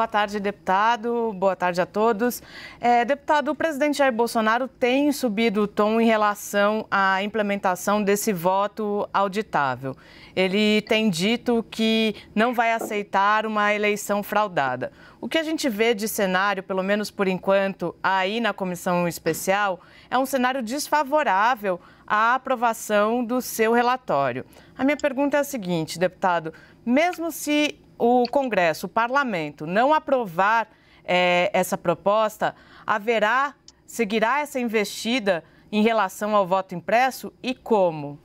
E: Boa tarde, deputado. Boa tarde a todos. É, deputado, o presidente Jair Bolsonaro tem subido o tom em relação à implementação desse voto auditável. Ele tem dito que não vai aceitar uma eleição fraudada. O que a gente vê de cenário, pelo menos por enquanto, aí na comissão especial, é um cenário desfavorável à aprovação do seu relatório. A minha pergunta é a seguinte, deputado: mesmo se o Congresso, o Parlamento, não aprovar é, essa proposta, haverá, seguirá essa investida em relação ao voto impresso e como?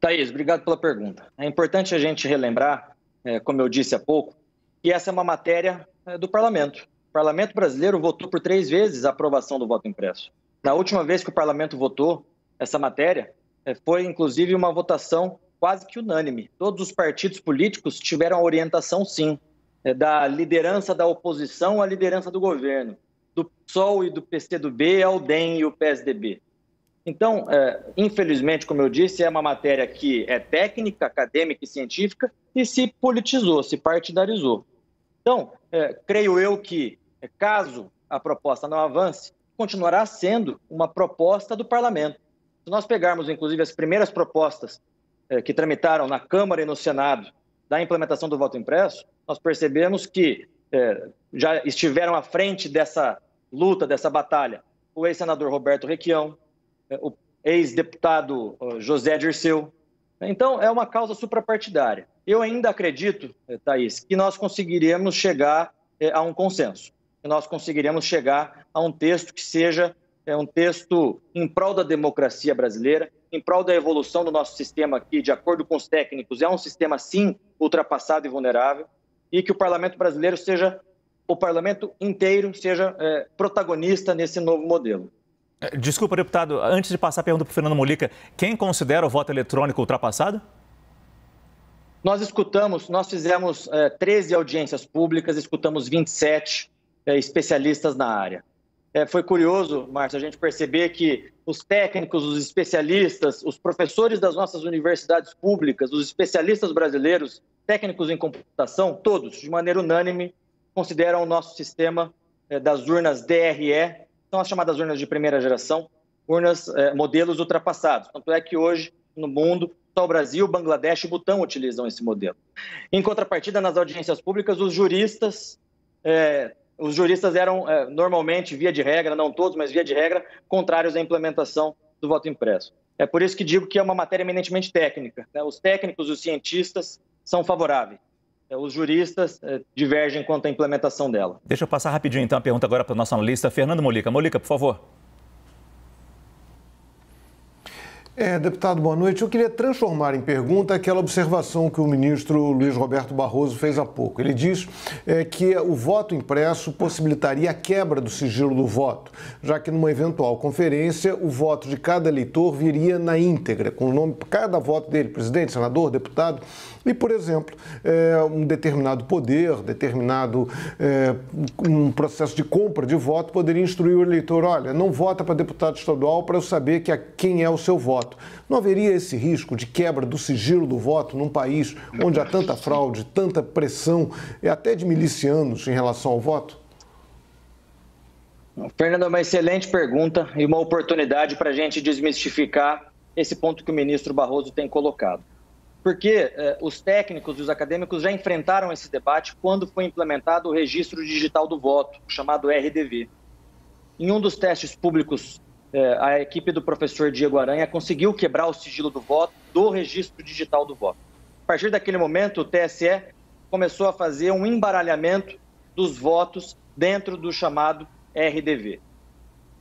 P: Thaís, obrigado pela pergunta. É importante a gente relembrar, é, como eu disse há pouco, que essa é uma matéria é, do Parlamento. O Parlamento brasileiro votou por três vezes a aprovação do voto impresso. Na última vez que o Parlamento votou essa matéria, é, foi inclusive uma votação quase que unânime. Todos os partidos políticos tiveram a orientação, sim, é, da liderança da oposição à liderança do governo, do PSOL e do PCdoB ao DEM e o PSDB. Então, é, infelizmente, como eu disse, é uma matéria que é técnica, acadêmica e científica e se politizou, se partidarizou. Então, é, creio eu que, é, caso a proposta não avance, continuará sendo uma proposta do parlamento. Se nós pegarmos, inclusive, as primeiras propostas eh, que tramitaram na Câmara e no Senado da implementação do voto impresso, nós percebemos que eh, já estiveram à frente dessa luta, dessa batalha, o ex-senador Roberto Requião, eh, o ex-deputado José Dirceu. Então, é uma causa suprapartidária. Eu ainda acredito, Thaís, que nós conseguiremos chegar a um consenso, que nós conseguiremos chegar a um texto que seja um texto em prol da democracia brasileira, em prol da evolução do nosso sistema, que, de acordo com os técnicos, é um sistema, sim, ultrapassado e vulnerável, e que o parlamento brasileiro seja, o parlamento inteiro, seja é, protagonista nesse novo modelo.
A: É, desculpa, deputado, antes de passar a pergunta para o Fernando Molica, quem considera o voto eletrônico ultrapassado?
P: Nós escutamos, nós fizemos é, 13 audiências públicas, escutamos 27 é, especialistas na área. É, foi curioso, Márcio, a gente perceber que os técnicos, os especialistas, os professores das nossas universidades públicas, os especialistas brasileiros, técnicos em computação, todos, de maneira unânime, consideram o nosso sistema é, das urnas DRE, são as chamadas urnas de primeira geração, urnas é, modelos ultrapassados. Tanto é que hoje, no mundo, só o Brasil, Bangladesh e Butão utilizam esse modelo. Em contrapartida, nas audiências públicas, os juristas, é, os juristas eram, é, normalmente, via de regra, não todos, mas via de regra, contrários à implementação do voto impresso. É por isso que digo que é uma matéria eminentemente técnica. Né? Os técnicos, os cientistas são favoráveis é, os juristas é, divergem quanto à implementação dela.
A: Deixa eu passar rapidinho então a pergunta agora para o nosso analista Fernando Molica. Molica, por favor.
F: É, deputado, boa noite. Eu queria transformar em pergunta aquela observação que o ministro Luiz Roberto Barroso fez há pouco. Ele diz é, que o voto impresso possibilitaria a quebra do sigilo do voto, já que numa eventual conferência o voto de cada eleitor viria na íntegra, com o nome, cada voto dele, presidente, senador, deputado, e, por exemplo, é, um determinado poder, determinado é, um processo de compra de voto poderia instruir o eleitor: olha, não vota para deputado estadual para eu saber que a, quem é o seu voto. Não haveria esse risco de quebra do sigilo do voto num país onde há tanta fraude, tanta pressão, e até de milicianos em relação ao voto?
P: Fernando, é uma excelente pergunta e uma oportunidade para a gente desmistificar esse ponto que o ministro Barroso tem colocado porque eh, os técnicos e os acadêmicos já enfrentaram esse debate quando foi implementado o registro digital do voto, chamado RDV. Em um dos testes públicos, eh, a equipe do professor Diego Aranha conseguiu quebrar o sigilo do voto do registro digital do voto. A partir daquele momento, o TSE começou a fazer um embaralhamento dos votos dentro do chamado RDV.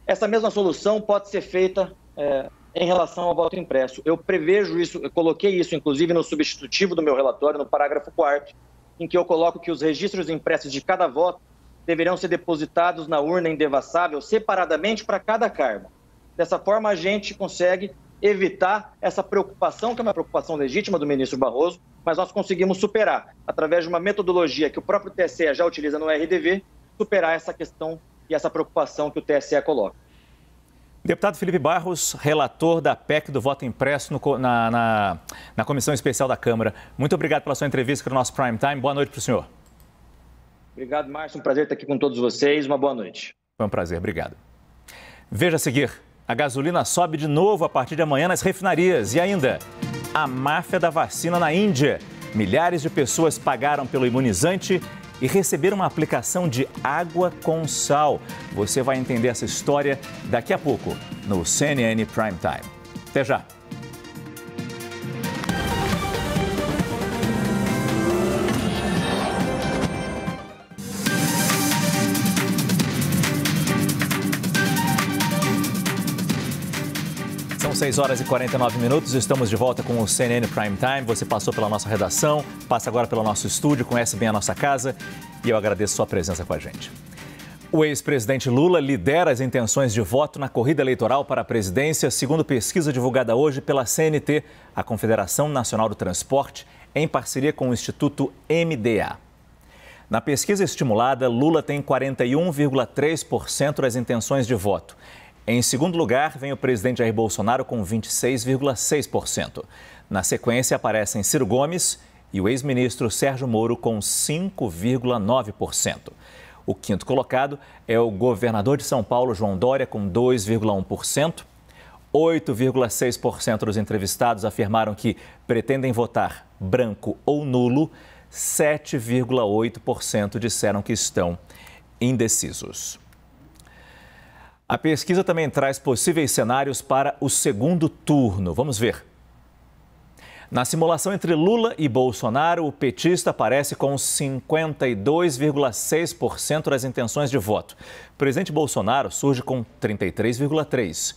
P: Essa mesma solução pode ser feita eh, em relação ao voto impresso. Eu prevejo isso, eu coloquei isso, inclusive, no substitutivo do meu relatório, no parágrafo 4, em que eu coloco que os registros impressos de cada voto deverão ser depositados na urna indevassável separadamente para cada cargo. Dessa forma, a gente consegue evitar essa preocupação, que é uma preocupação legítima do ministro Barroso, mas nós conseguimos superar, através de uma metodologia que o próprio TSE já utiliza no RDV, superar essa questão e essa preocupação que o TSE coloca.
A: Deputado Felipe Barros, relator da PEC do voto impresso no, na, na, na, Comissão Especial da Câmara. Muito obrigado pela sua entrevista aqui no nosso Prime Time. Boa noite para o senhor.
P: Obrigado, Márcio. Um prazer estar aqui com todos vocês. Uma boa noite.
A: Foi um prazer, obrigado. Veja a seguir. A gasolina sobe de novo a partir de amanhã nas refinarias. E ainda, a máfia da vacina na Índia. Milhares de pessoas pagaram pelo imunizante e receber uma aplicação de água com sal. Você vai entender essa história daqui a pouco no CNN Prime Time. Até já! 6 horas e 49 minutos, estamos de volta com o CNN Prime Time. Você passou pela nossa redação, passa agora pelo nosso estúdio, conhece bem a nossa casa e eu agradeço sua presença com a gente. O ex-presidente Lula lidera as intenções de voto na corrida eleitoral para a presidência, segundo pesquisa divulgada hoje pela CNT, a Confederação Nacional do Transporte, em parceria com o Instituto MDA. Na pesquisa estimulada, Lula tem 41,3% das intenções de voto. Em segundo lugar, vem o presidente Jair Bolsonaro com 26,6%. Na sequência, aparecem Ciro Gomes e o ex-ministro Sérgio Moro com 5,9%. O quinto colocado é o governador de São Paulo, João Dória, com 2,1%. 8,6% dos entrevistados afirmaram que pretendem votar branco ou nulo. 7,8% disseram que estão indecisos. A pesquisa também traz possíveis cenários para o segundo turno. Vamos ver. Na simulação entre Lula e Bolsonaro, o petista aparece com 52,6% das intenções de voto. O presidente Bolsonaro surge com 33,3%.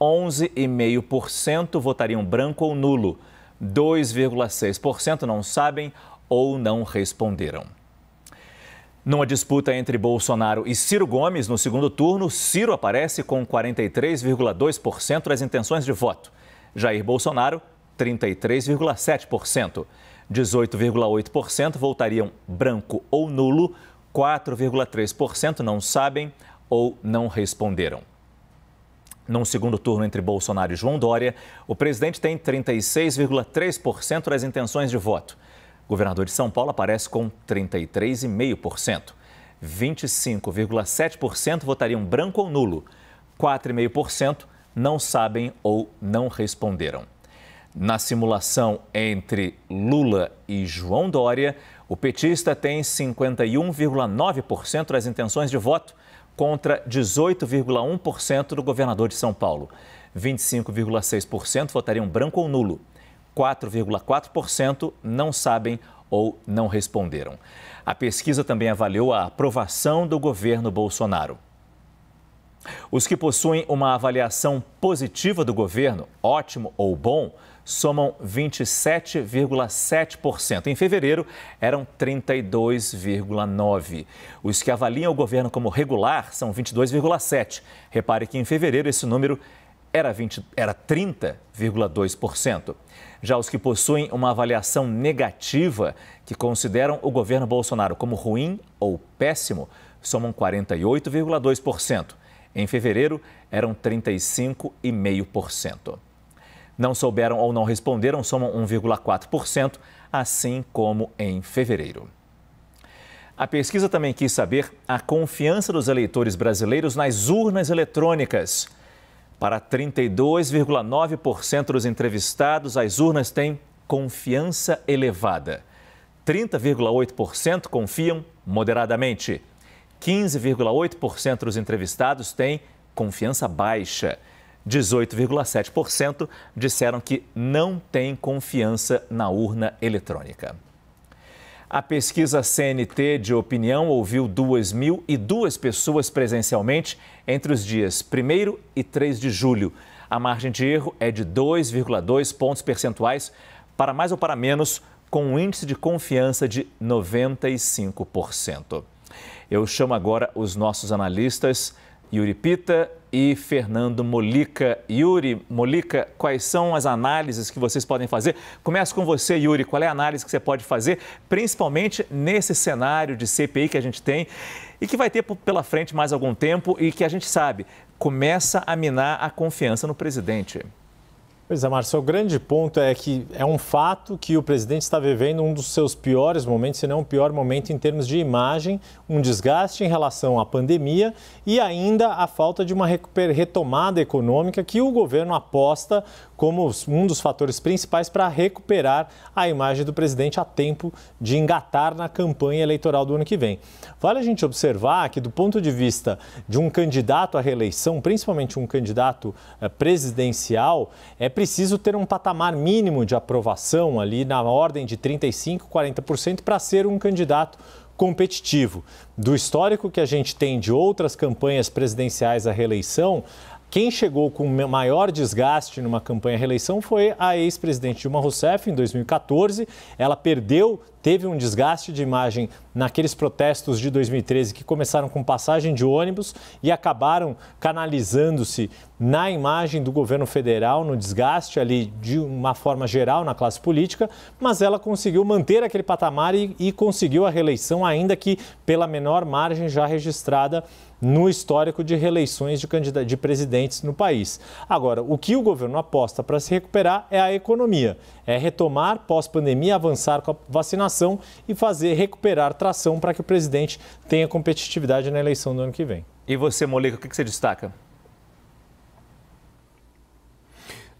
A: 11,5% votariam branco ou nulo. 2,6% não sabem ou não responderam. Numa disputa entre Bolsonaro e Ciro Gomes no segundo turno, Ciro aparece com 43,2% das intenções de voto. Jair Bolsonaro, 33,7%. 18,8% votariam branco ou nulo, 4,3% não sabem ou não responderam. Num segundo turno entre Bolsonaro e João Dória, o presidente tem 36,3% das intenções de voto governador de São Paulo aparece com 33,5%. 25,7% votariam branco ou nulo. 4,5% não sabem ou não responderam. Na simulação entre Lula e João Dória, o petista tem 51,9% das intenções de voto contra 18,1% do governador de São Paulo. 25,6% votariam branco ou nulo. 4,4% não sabem ou não responderam. A pesquisa também avaliou a aprovação do governo Bolsonaro. Os que possuem uma avaliação positiva do governo, ótimo ou bom, somam 27,7%. Em fevereiro, eram 32,9%. Os que avaliam o governo como regular são 22,7%. Repare que em fevereiro esse número era, 20, era 30,2%. Já os que possuem uma avaliação negativa, que consideram o governo Bolsonaro como ruim ou péssimo, somam 48,2%. Em fevereiro, eram 35,5%. Não souberam ou não responderam, somam 1,4%, assim como em fevereiro. A pesquisa também quis saber a confiança dos eleitores brasileiros nas urnas eletrônicas. Para 32,9% dos entrevistados, as urnas têm confiança elevada. 30,8% confiam moderadamente. 15,8% dos entrevistados têm confiança baixa. 18,7% disseram que não têm confiança na urna eletrônica. A pesquisa CNT de opinião ouviu 2.002 pessoas presencialmente entre os dias 1 e 3 de julho. A margem de erro é de 2,2 pontos percentuais, para mais ou para menos, com um índice de confiança de 95%. Eu chamo agora os nossos analistas Yuri Pita e Fernando Molica. Yuri, Molica, quais são as análises que vocês podem fazer? Começo com você, Yuri. Qual é a análise que você pode fazer, principalmente nesse cenário de CPI que a gente tem e que vai ter pela frente mais algum tempo e que a gente
D: sabe começa a minar a confiança no presidente? Pois é, Marcelo o grande ponto é que é um fato que o presidente está vivendo um dos seus piores momentos, se não o pior momento em termos de imagem, um desgaste em relação à pandemia e ainda a falta de uma retomada econômica que o governo aposta como um dos fatores principais para recuperar a imagem do presidente a tempo de engatar na campanha eleitoral do ano que vem. Vale a gente observar que, do ponto de vista de um candidato à reeleição, principalmente um candidato eh, presidencial, é preciso ter um patamar mínimo de aprovação ali na ordem de 35%, 40% para ser um candidato competitivo. Do histórico que a gente tem de outras campanhas presidenciais à reeleição, quem chegou com maior desgaste numa campanha reeleição foi a ex-presidente Dilma Rousseff, em 2014. Ela perdeu, teve um desgaste de imagem naqueles protestos de 2013 que começaram com passagem de ônibus e acabaram canalizando-se na imagem do governo federal, no desgaste ali de uma forma geral na classe política, mas ela conseguiu manter aquele patamar e, e conseguiu a reeleição, ainda que pela menor margem já registrada no histórico de reeleições de, de presidentes no país. Agora, o que o governo aposta para se recuperar é a economia, é retomar pós-pandemia, avançar com a vacinação e fazer recuperar tração para que o presidente tenha competitividade na eleição do ano que vem. E você, Moleca, o que você
A: destaca?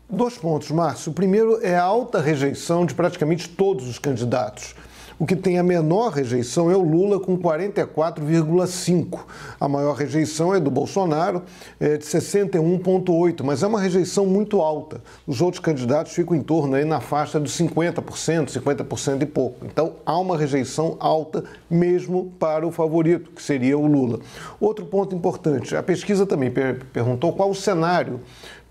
F: Dois pontos, Márcio. O primeiro é a alta rejeição de praticamente todos os candidatos. O que tem a menor rejeição é o Lula, com 44,5%. A maior rejeição é do Bolsonaro, é de 61,8%, mas é uma rejeição muito alta. Os outros candidatos ficam em torno aí na faixa dos 50%, 50% e pouco. Então há uma rejeição alta mesmo para o favorito, que seria o Lula. Outro ponto importante: a pesquisa também perguntou qual o cenário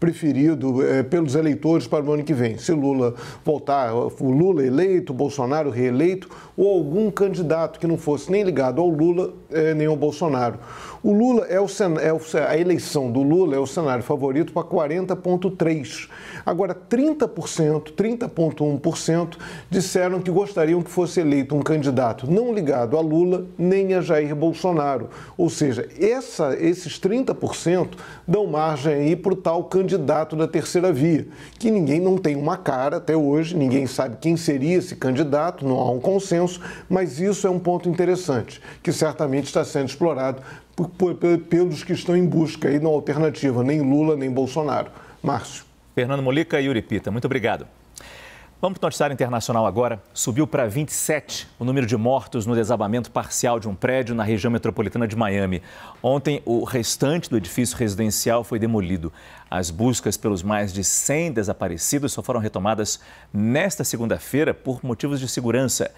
F: preferido é, pelos eleitores para o ano que vem. Se Lula voltar, o Lula eleito, Bolsonaro reeleito, ou algum candidato que não fosse nem ligado ao Lula é, nem ao Bolsonaro. O Lula é o, sen... é o... a eleição do Lula é o cenário favorito para 40,3%. Agora, 30%, 30,1% disseram que gostariam que fosse eleito um candidato não ligado a Lula nem a Jair Bolsonaro. Ou seja, essa... esses 30% dão margem aí para o tal candidato da terceira via, que ninguém não tem uma cara até hoje, ninguém sabe quem seria esse candidato, não há um consenso, mas isso é um ponto interessante, que certamente está sendo explorado por, por, pelos que estão em busca e não alternativa, nem Lula, nem Bolsonaro. Márcio.
A: Fernando Molica e Yuri Pita, muito obrigado. Vamos para o noticiário internacional agora. Subiu para 27 o número de mortos no desabamento parcial de um prédio na região metropolitana de Miami. Ontem, o restante do edifício residencial foi demolido. As buscas pelos mais de 100 desaparecidos só foram retomadas nesta segunda-feira por motivos de segurança.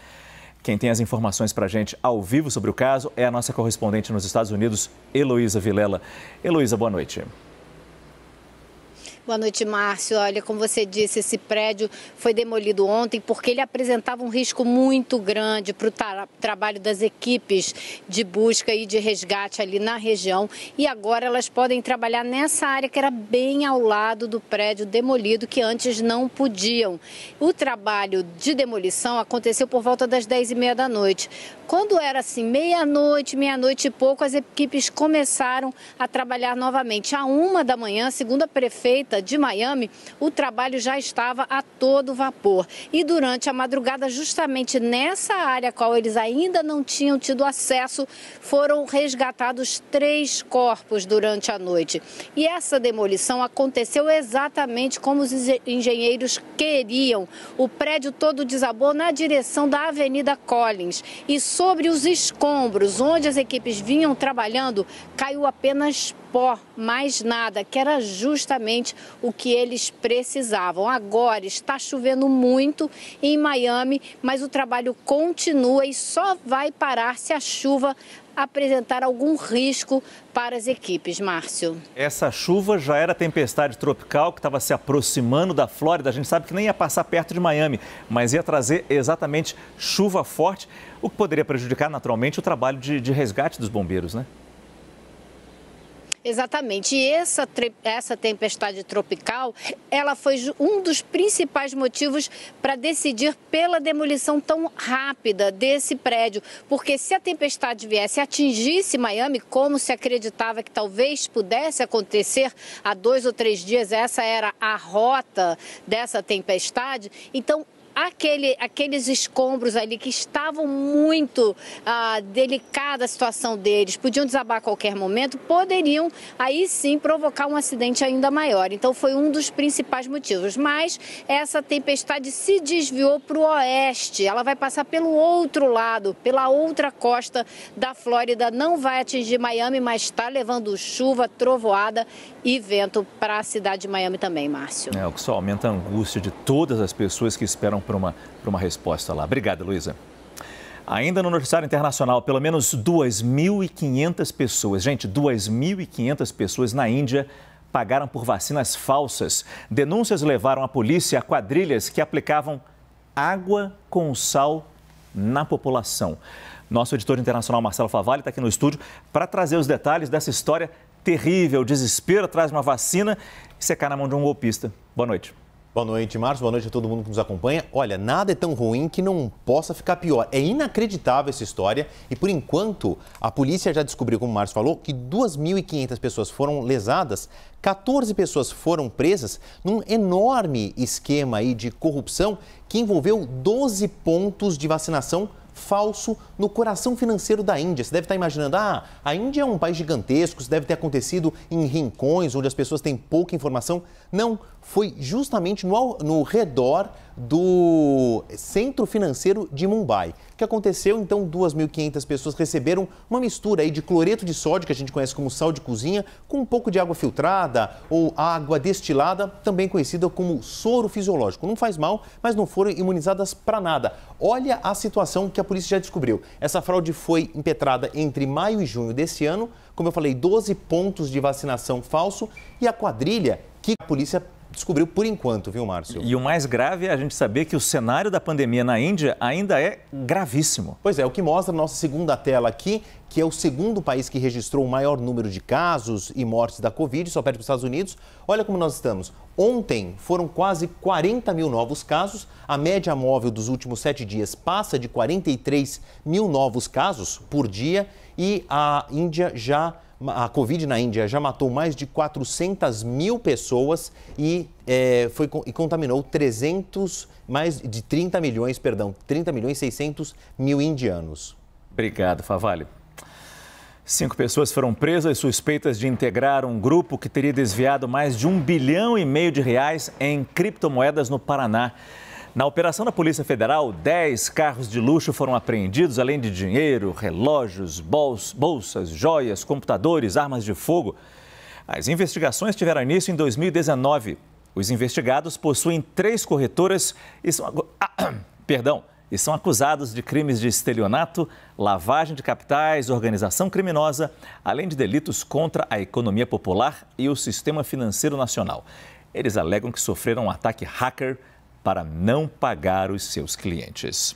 A: Quem tem as informações para a gente ao vivo sobre o caso é a nossa correspondente nos Estados Unidos, Heloísa Vilela. Heloísa, boa noite.
Q: Boa noite, Márcio. Olha, como você disse, esse prédio foi demolido ontem porque ele apresentava um risco muito grande para o tra trabalho das equipes de busca e de resgate ali na região. E agora elas podem trabalhar nessa área que era bem ao lado do prédio demolido, que antes não podiam. O trabalho de demolição aconteceu por volta das 10h30 da noite. Quando era assim, meia-noite, meia-noite e pouco, as equipes começaram a trabalhar novamente. À uma da manhã, segundo a prefeita, de Miami, o trabalho já estava a todo vapor. E durante a madrugada, justamente nessa área a qual eles ainda não tinham tido acesso, foram resgatados três corpos durante a noite. E essa demolição aconteceu exatamente como os engenheiros queriam. O prédio todo desabou na direção da Avenida Collins. E sobre os escombros onde as equipes vinham trabalhando, caiu apenas pó, mais nada, que era justamente o que eles precisavam. Agora está chovendo muito em Miami, mas o trabalho continua e só vai parar se a chuva apresentar algum risco para as equipes, Márcio.
A: Essa chuva já era tempestade tropical que estava se aproximando da Flórida. A gente sabe que nem ia passar perto de Miami, mas ia trazer exatamente chuva forte, o que poderia prejudicar naturalmente o trabalho de, de resgate dos bombeiros, né?
Q: Exatamente. E essa, essa tempestade tropical, ela foi um dos principais motivos para decidir pela demolição tão rápida desse prédio. Porque se a tempestade viesse e atingisse Miami, como se acreditava que talvez pudesse acontecer há dois ou três dias, essa era a rota dessa tempestade, então aquele, aqueles escombros ali que estavam muito ah, delicada a situação deles, podiam desabar a qualquer momento, poderiam aí sim provocar um acidente ainda maior. Então foi um dos principais motivos. Mas essa tempestade se desviou para o oeste, ela vai passar pelo outro lado, pela outra costa da Flórida, não vai atingir Miami, mas está levando chuva, trovoada e vento para a cidade de Miami também, Márcio.
A: É, o que só aumenta a angústia de todas as pessoas que esperam para uma, uma resposta lá. Obrigado, Luísa. Ainda no noticiário internacional, pelo menos 2.500 pessoas, gente, 2.500 pessoas na Índia pagaram por vacinas falsas. Denúncias levaram a polícia a quadrilhas que aplicavam água com sal na população. Nosso editor internacional Marcelo Favalli está aqui no estúdio para trazer os detalhes dessa história terrível.
R: Desespero traz uma vacina e secar na mão de um golpista. Boa noite. Boa noite, Márcio. Boa noite a todo mundo que nos acompanha. Olha, nada é tão ruim que não possa ficar pior. É inacreditável essa história e, por enquanto, a polícia já descobriu, como o Márcio falou, que 2.500 pessoas foram lesadas, 14 pessoas foram presas num enorme esquema aí de corrupção que envolveu 12 pontos de vacinação falso no coração financeiro da Índia. Você deve estar imaginando, ah, a Índia é um país gigantesco, isso deve ter acontecido em rincões onde as pessoas têm pouca informação. Não, foi justamente no, no redor do Centro Financeiro de Mumbai. O que aconteceu? Então, 2.500 pessoas receberam uma mistura aí de cloreto de sódio, que a gente conhece como sal de cozinha, com um pouco de água filtrada ou água destilada, também conhecida como soro fisiológico. Não faz mal, mas não foram imunizadas para nada. Olha a situação que a polícia já descobriu. Essa fraude foi impetrada entre maio e junho desse ano. Como eu falei, 12 pontos de vacinação falso e a quadrilha que a polícia descobriu por enquanto, viu, Márcio? E o mais grave é a gente saber que o cenário da pandemia na Índia ainda é gravíssimo. Pois é, o que mostra a nossa segunda tela aqui, que é o segundo país que registrou o maior número de casos e mortes da Covid, só perto dos Estados Unidos. Olha como nós estamos. Ontem foram quase 40 mil novos casos. A média móvel dos últimos sete dias passa de 43 mil novos casos por dia e a Índia já a Covid na Índia já matou mais de 400 mil pessoas e, é, foi, e contaminou 300, mais de 30 milhões, perdão, 30 milhões 600 mil indianos. Obrigado, Favale. Cinco pessoas foram presas suspeitas de integrar
A: um grupo que teria desviado mais de um bilhão e meio de reais em criptomoedas no Paraná. Na operação da Polícia Federal, 10 carros de luxo foram apreendidos, além de dinheiro, relógios, bolsas, joias, computadores, armas de fogo. As investigações tiveram início em 2019. Os investigados possuem três corretoras e são, ah, perdão, e são acusados de crimes de estelionato, lavagem de capitais, organização criminosa, além de delitos contra a economia popular e o sistema financeiro nacional. Eles alegam que sofreram um ataque hacker para não pagar os seus clientes.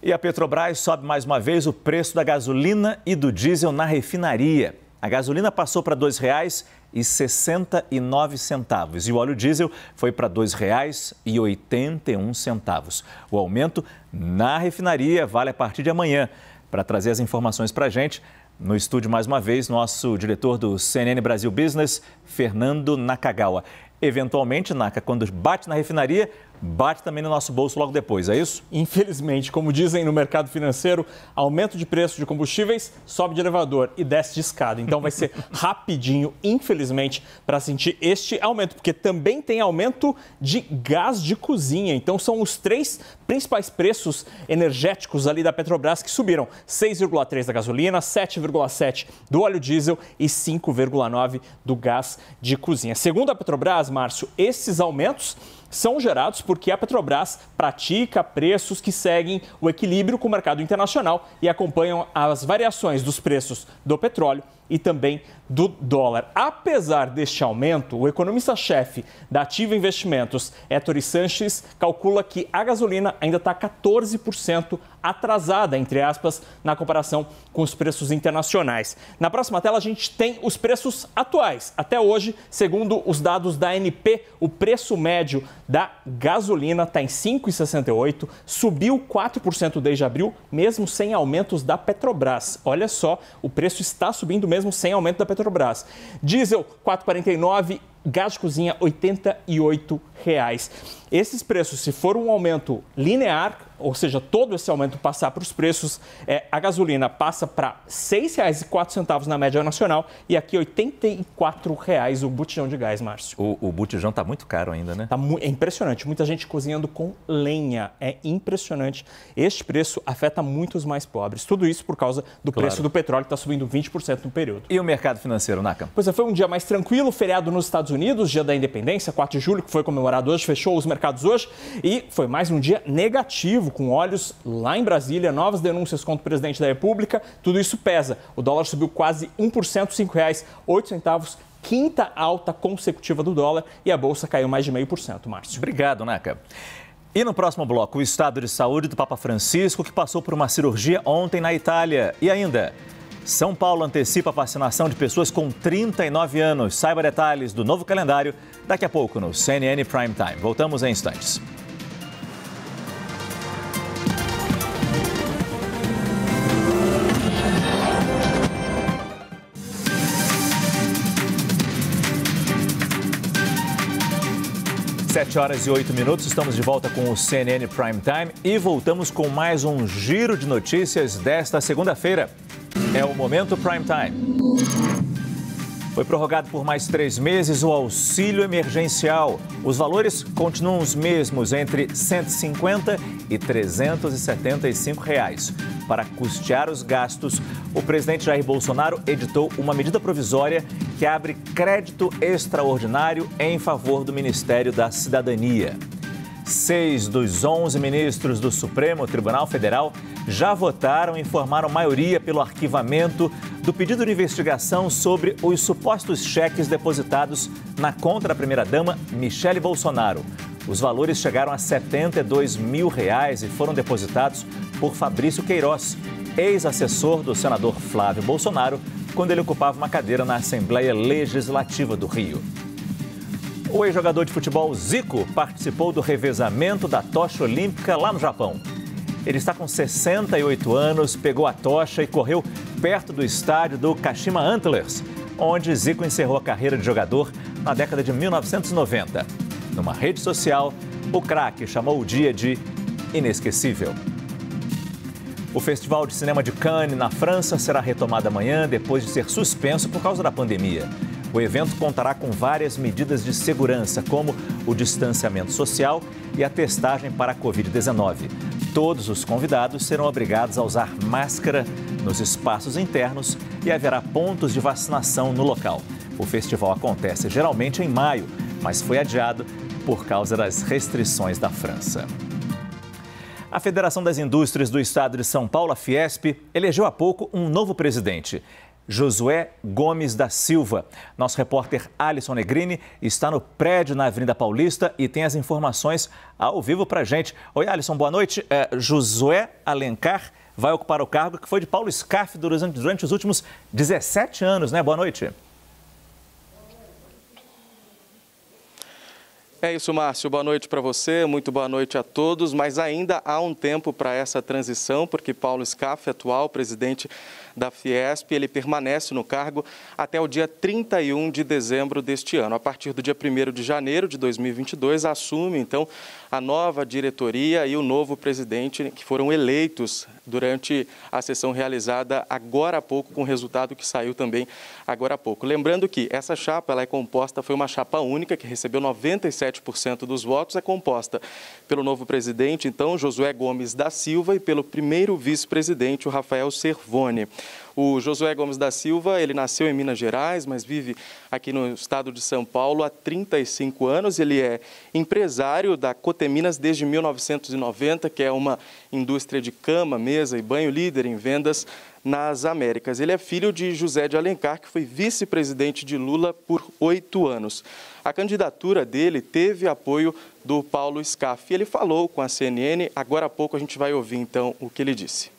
A: E a Petrobras sobe mais uma vez o preço da gasolina e do diesel na refinaria. A gasolina passou para R$ 2,69 e o óleo diesel foi para R$ 2,81. O aumento na refinaria vale a partir de amanhã. Para trazer as informações para a gente, no estúdio mais uma vez, nosso diretor do CNN Brasil Business, Fernando Nakagawa. Eventualmente, Naka, quando bate na refinaria, bate também no nosso bolso logo depois, é isso? Infelizmente, como dizem no mercado financeiro,
B: aumento de preço de combustíveis sobe de elevador e desce de escada. Então vai ser rapidinho, infelizmente, para sentir este aumento, porque também tem aumento de gás de cozinha. Então são os três principais preços energéticos ali da Petrobras que subiram: 6,3 da gasolina, 7,7 do óleo diesel e 5,9 do gás de cozinha. Segundo a Petrobras, Márcio, esses aumentos são gerados porque a Petrobras pratica preços que seguem o equilíbrio com o mercado internacional e acompanham as variações dos preços do petróleo e também do dólar. Apesar deste aumento, o economista-chefe da Ativa Investimentos, Héctor Sanches, calcula que a gasolina ainda está 14% atrasada, entre aspas, na comparação com os preços internacionais. Na próxima tela, a gente tem os preços atuais. Até hoje, segundo os dados da ANP, o preço médio da gasolina está em 5,68, subiu 4% desde abril, mesmo sem aumentos da Petrobras. Olha só, o preço está subindo mesmo mesmo sem aumento da Petrobras. Diesel 4,49 gás de cozinha R$ 88,00. Esses preços, se for um aumento linear, ou seja, todo esse aumento passar para os preços, é, a gasolina passa para R$ 6,04 na média nacional e aqui R$ 84,00 o botijão de gás, Márcio. O, o botijão está muito caro ainda, né? Tá é impressionante. Muita gente cozinhando com lenha. É impressionante. Este preço afeta muito os mais pobres. Tudo isso por causa do claro. preço do petróleo que está subindo 20% no período.
A: E o mercado financeiro, Nakam?
B: Pois é, foi um dia mais tranquilo, feriado nos Estados Unidos. Unidos, dia da independência, 4 de julho, que foi comemorado hoje, fechou os mercados hoje e foi mais um dia negativo, com olhos lá em Brasília, novas denúncias contra o presidente da República, tudo isso pesa. O dólar subiu quase 1%, R$
A: 5,08 quinta alta consecutiva do dólar e a bolsa caiu mais de meio por cento, Márcio. Obrigado, Neca. E no próximo bloco, o estado de saúde do Papa Francisco, que passou por uma cirurgia ontem na Itália. E ainda, são Paulo antecipa a vacinação de pessoas com 39 anos. Saiba detalhes do novo calendário daqui a pouco no CNN Prime Time. Voltamos em instantes. Sete horas e oito minutos, estamos de volta com o CNN Prime Time e voltamos com mais um giro de notícias desta segunda-feira. É o Momento Prime Time. Foi prorrogado por mais três meses o auxílio emergencial. Os valores continuam os mesmos, entre 150 e 375 reais. Para custear os gastos, o presidente Jair Bolsonaro editou uma medida provisória que abre crédito extraordinário em favor do Ministério da Cidadania. Seis dos onze ministros do Supremo Tribunal Federal já votaram e formaram maioria pelo arquivamento do pedido de investigação sobre os supostos cheques depositados na conta da primeira-dama Michele Bolsonaro. Os valores chegaram a 72 mil reais e foram depositados por Fabrício Queiroz, ex-assessor do senador Flávio Bolsonaro, quando ele ocupava uma cadeira na Assembleia Legislativa do Rio. O ex-jogador de futebol Zico participou do revezamento da tocha olímpica lá no Japão. Ele está com 68 anos, pegou a tocha e correu perto do estádio do Kashima Antlers, onde Zico encerrou a carreira de jogador na década de 1990. Numa rede social, o craque chamou o dia de inesquecível. O Festival de Cinema de Cannes, na França, será retomado amanhã depois de ser suspenso por causa da pandemia. O evento contará com várias medidas de segurança, como o distanciamento social e a testagem para a Covid-19. Todos os convidados serão obrigados a usar máscara nos espaços internos e haverá pontos de vacinação no local. O festival acontece geralmente em maio, mas foi adiado por causa das restrições da França. A Federação das Indústrias do Estado de São Paulo, a Fiesp, elegeu há pouco um novo presidente. Josué Gomes da Silva. Nosso repórter Alisson Negrini está no prédio na Avenida Paulista e tem as informações ao vivo para a gente. Oi, Alisson, boa noite. É, Josué Alencar vai ocupar o cargo que foi de Paulo Scarf durante, durante os últimos 17 anos, né? Boa noite.
S: É isso, Márcio. Boa noite para você, muito boa noite a todos. Mas ainda há um tempo para essa transição, porque Paulo Scaff, atual presidente da Fiesp. Ele permanece no cargo até o dia 31 de dezembro deste ano. A partir do dia 1 de janeiro de 2022, assume, então, a nova diretoria e o novo presidente que foram eleitos durante a sessão realizada agora há pouco, com o resultado que saiu também agora há pouco. Lembrando que essa chapa ela é composta, foi uma chapa única que recebeu 97% dos votos, é composta pelo novo presidente, então, Josué Gomes da Silva, e pelo primeiro vice-presidente, o Rafael Cervone. O Josué Gomes da Silva, ele nasceu em Minas Gerais, mas vive aqui no estado de São Paulo há 35 anos. Ele é empresário da Coteminas desde 1990, que é uma indústria de cama, mesa e banho líder em vendas nas Américas. Ele é filho de José de Alencar, que foi vice-presidente de Lula por oito anos. A candidatura dele teve apoio do Paulo Scaff. Ele falou com a CNN. Agora há pouco a gente vai ouvir então o que ele disse.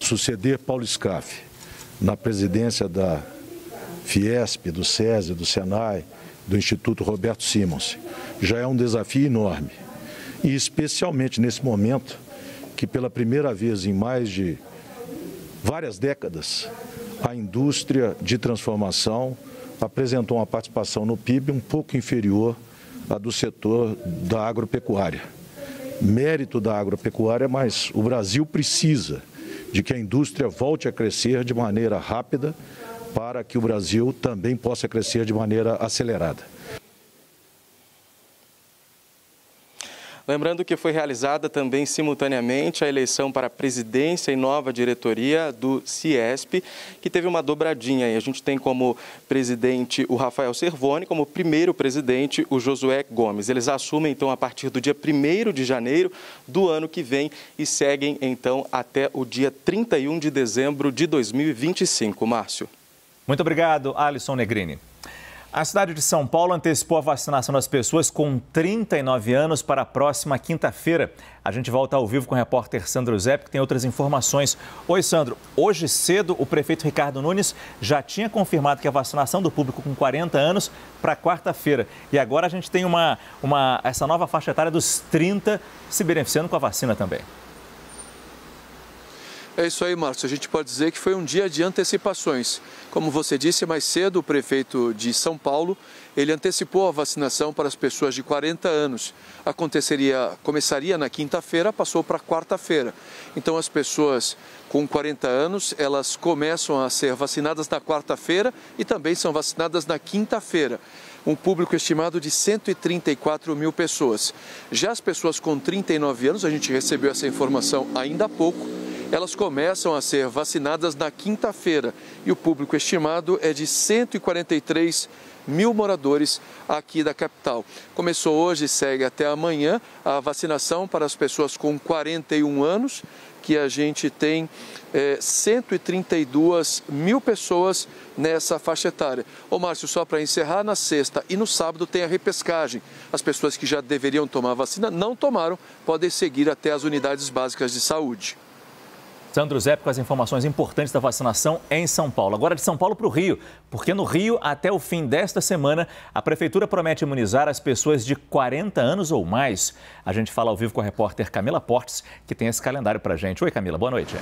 F: Suceder Paulo Scaff na presidência da Fiesp, do SESI, do SENAI, do Instituto Roberto Simons. Já é um desafio enorme. E especialmente nesse momento, que pela primeira vez em mais de várias décadas, a indústria de transformação apresentou uma participação no PIB um pouco inferior à do setor da agropecuária. Mérito da agropecuária, mas o Brasil precisa de que a indústria volte a crescer de maneira rápida para que o Brasil também possa crescer de maneira acelerada.
S: Lembrando que foi realizada também simultaneamente a eleição para a presidência e nova diretoria do CIESP, que teve uma dobradinha. E a gente tem como presidente o Rafael Servoni, como primeiro presidente o Josué Gomes. Eles assumem, então, a partir do dia 1 de janeiro do ano que vem e seguem, então, até o dia 31 de dezembro de 2025. Márcio. Muito obrigado, Alisson Negrini.
A: A cidade de São Paulo antecipou a vacinação das pessoas com 39 anos para a próxima quinta-feira. A gente volta ao vivo com o repórter Sandro Zepp, que tem outras informações. Oi, Sandro. Hoje cedo, o prefeito Ricardo Nunes já tinha confirmado que a vacinação do público com 40 anos para quarta-feira. E agora a gente tem uma, uma, essa nova faixa etária dos 30 se beneficiando com a vacina também.
H: É isso aí, Márcio. A gente pode dizer que foi um dia de antecipações. Como você disse mais cedo, o prefeito de São Paulo, ele antecipou a vacinação para as pessoas de 40 anos. Aconteceria, começaria na quinta-feira, passou para quarta-feira. Então as pessoas com 40 anos, elas começam a ser vacinadas na quarta-feira e também são vacinadas na quinta-feira um público estimado de 134 mil pessoas. Já as pessoas com 39 anos, a gente recebeu essa informação ainda há pouco, elas começam a ser vacinadas na quinta-feira e o público estimado é de 143 mil moradores aqui da capital. Começou hoje e segue até amanhã a vacinação para as pessoas com 41 anos, que a gente tem é, 132 mil pessoas nessa faixa etária. Ô Márcio, só para encerrar, na sexta e no sábado tem a repescagem. As pessoas que já deveriam tomar vacina não tomaram, podem seguir até as unidades básicas de saúde. Sandro Zé,
A: com as informações importantes da vacinação em São Paulo. Agora de São Paulo para o Rio, porque no Rio, até o fim desta semana, a Prefeitura promete imunizar as pessoas de 40 anos ou mais. A gente fala ao vivo com a repórter Camila Portes, que tem esse calendário para gente. Oi, Camila, boa noite.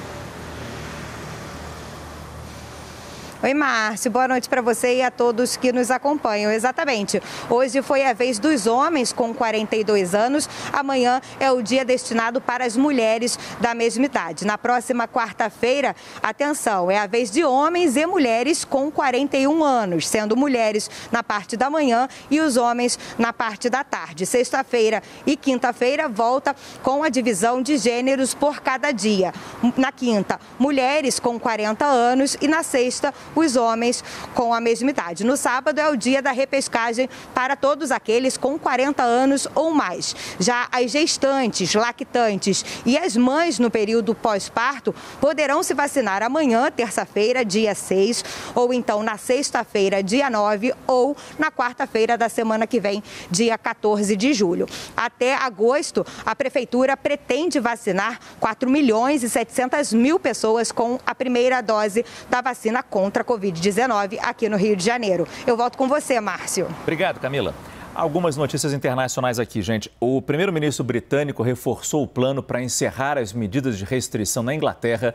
T: Oi, Márcio. Boa noite para você e a todos que nos acompanham. Exatamente. Hoje foi a vez dos homens com 42 anos. Amanhã é o dia destinado para as mulheres da mesma idade. Na próxima quarta-feira, atenção, é a vez de homens e mulheres com 41 anos, sendo mulheres na parte da manhã e os homens na parte da tarde. Sexta-feira e quinta-feira volta com a divisão de gêneros por cada dia. Na quinta, mulheres com 40 anos e na sexta, os homens com a mesma idade. No sábado é o dia da repescagem para todos aqueles com 40 anos ou mais. Já as gestantes, lactantes e as mães no período pós-parto poderão se vacinar amanhã, terça-feira, dia 6, ou então na sexta-feira, dia 9, ou na quarta-feira da semana que vem, dia 14 de julho. Até agosto, a Prefeitura pretende vacinar 4 milhões e 700 mil pessoas com a primeira dose da vacina contra contra a Covid-19 aqui no Rio de Janeiro. Eu volto com você, Márcio.
A: Obrigado, Camila. Algumas notícias internacionais aqui, gente. O primeiro-ministro britânico reforçou o plano para encerrar as medidas de restrição na Inglaterra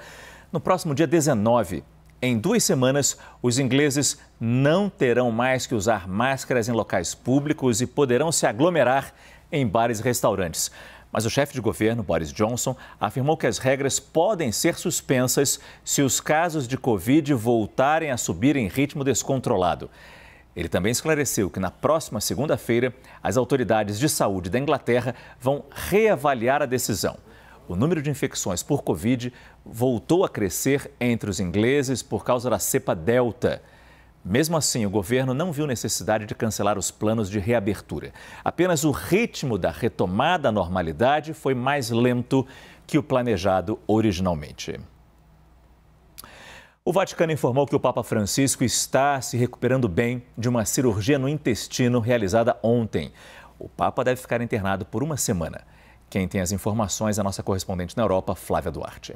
A: no próximo dia 19. Em duas semanas, os ingleses não terão mais que usar máscaras em locais públicos e poderão se aglomerar em bares e restaurantes. Mas o chefe de governo, Boris Johnson, afirmou que as regras podem ser suspensas se os casos de Covid voltarem a subir em ritmo descontrolado. Ele também esclareceu que na próxima segunda-feira, as autoridades de saúde da Inglaterra vão reavaliar a decisão. O número de infecções por Covid voltou a crescer entre os ingleses por causa da cepa Delta. Mesmo assim, o governo não viu necessidade de cancelar os planos de reabertura. Apenas o ritmo da retomada à normalidade foi mais lento que o planejado originalmente. O Vaticano informou que o Papa Francisco está se recuperando bem de uma cirurgia no intestino realizada ontem. O Papa deve ficar internado por uma semana. Quem tem as informações é a nossa correspondente na Europa, Flávia Duarte.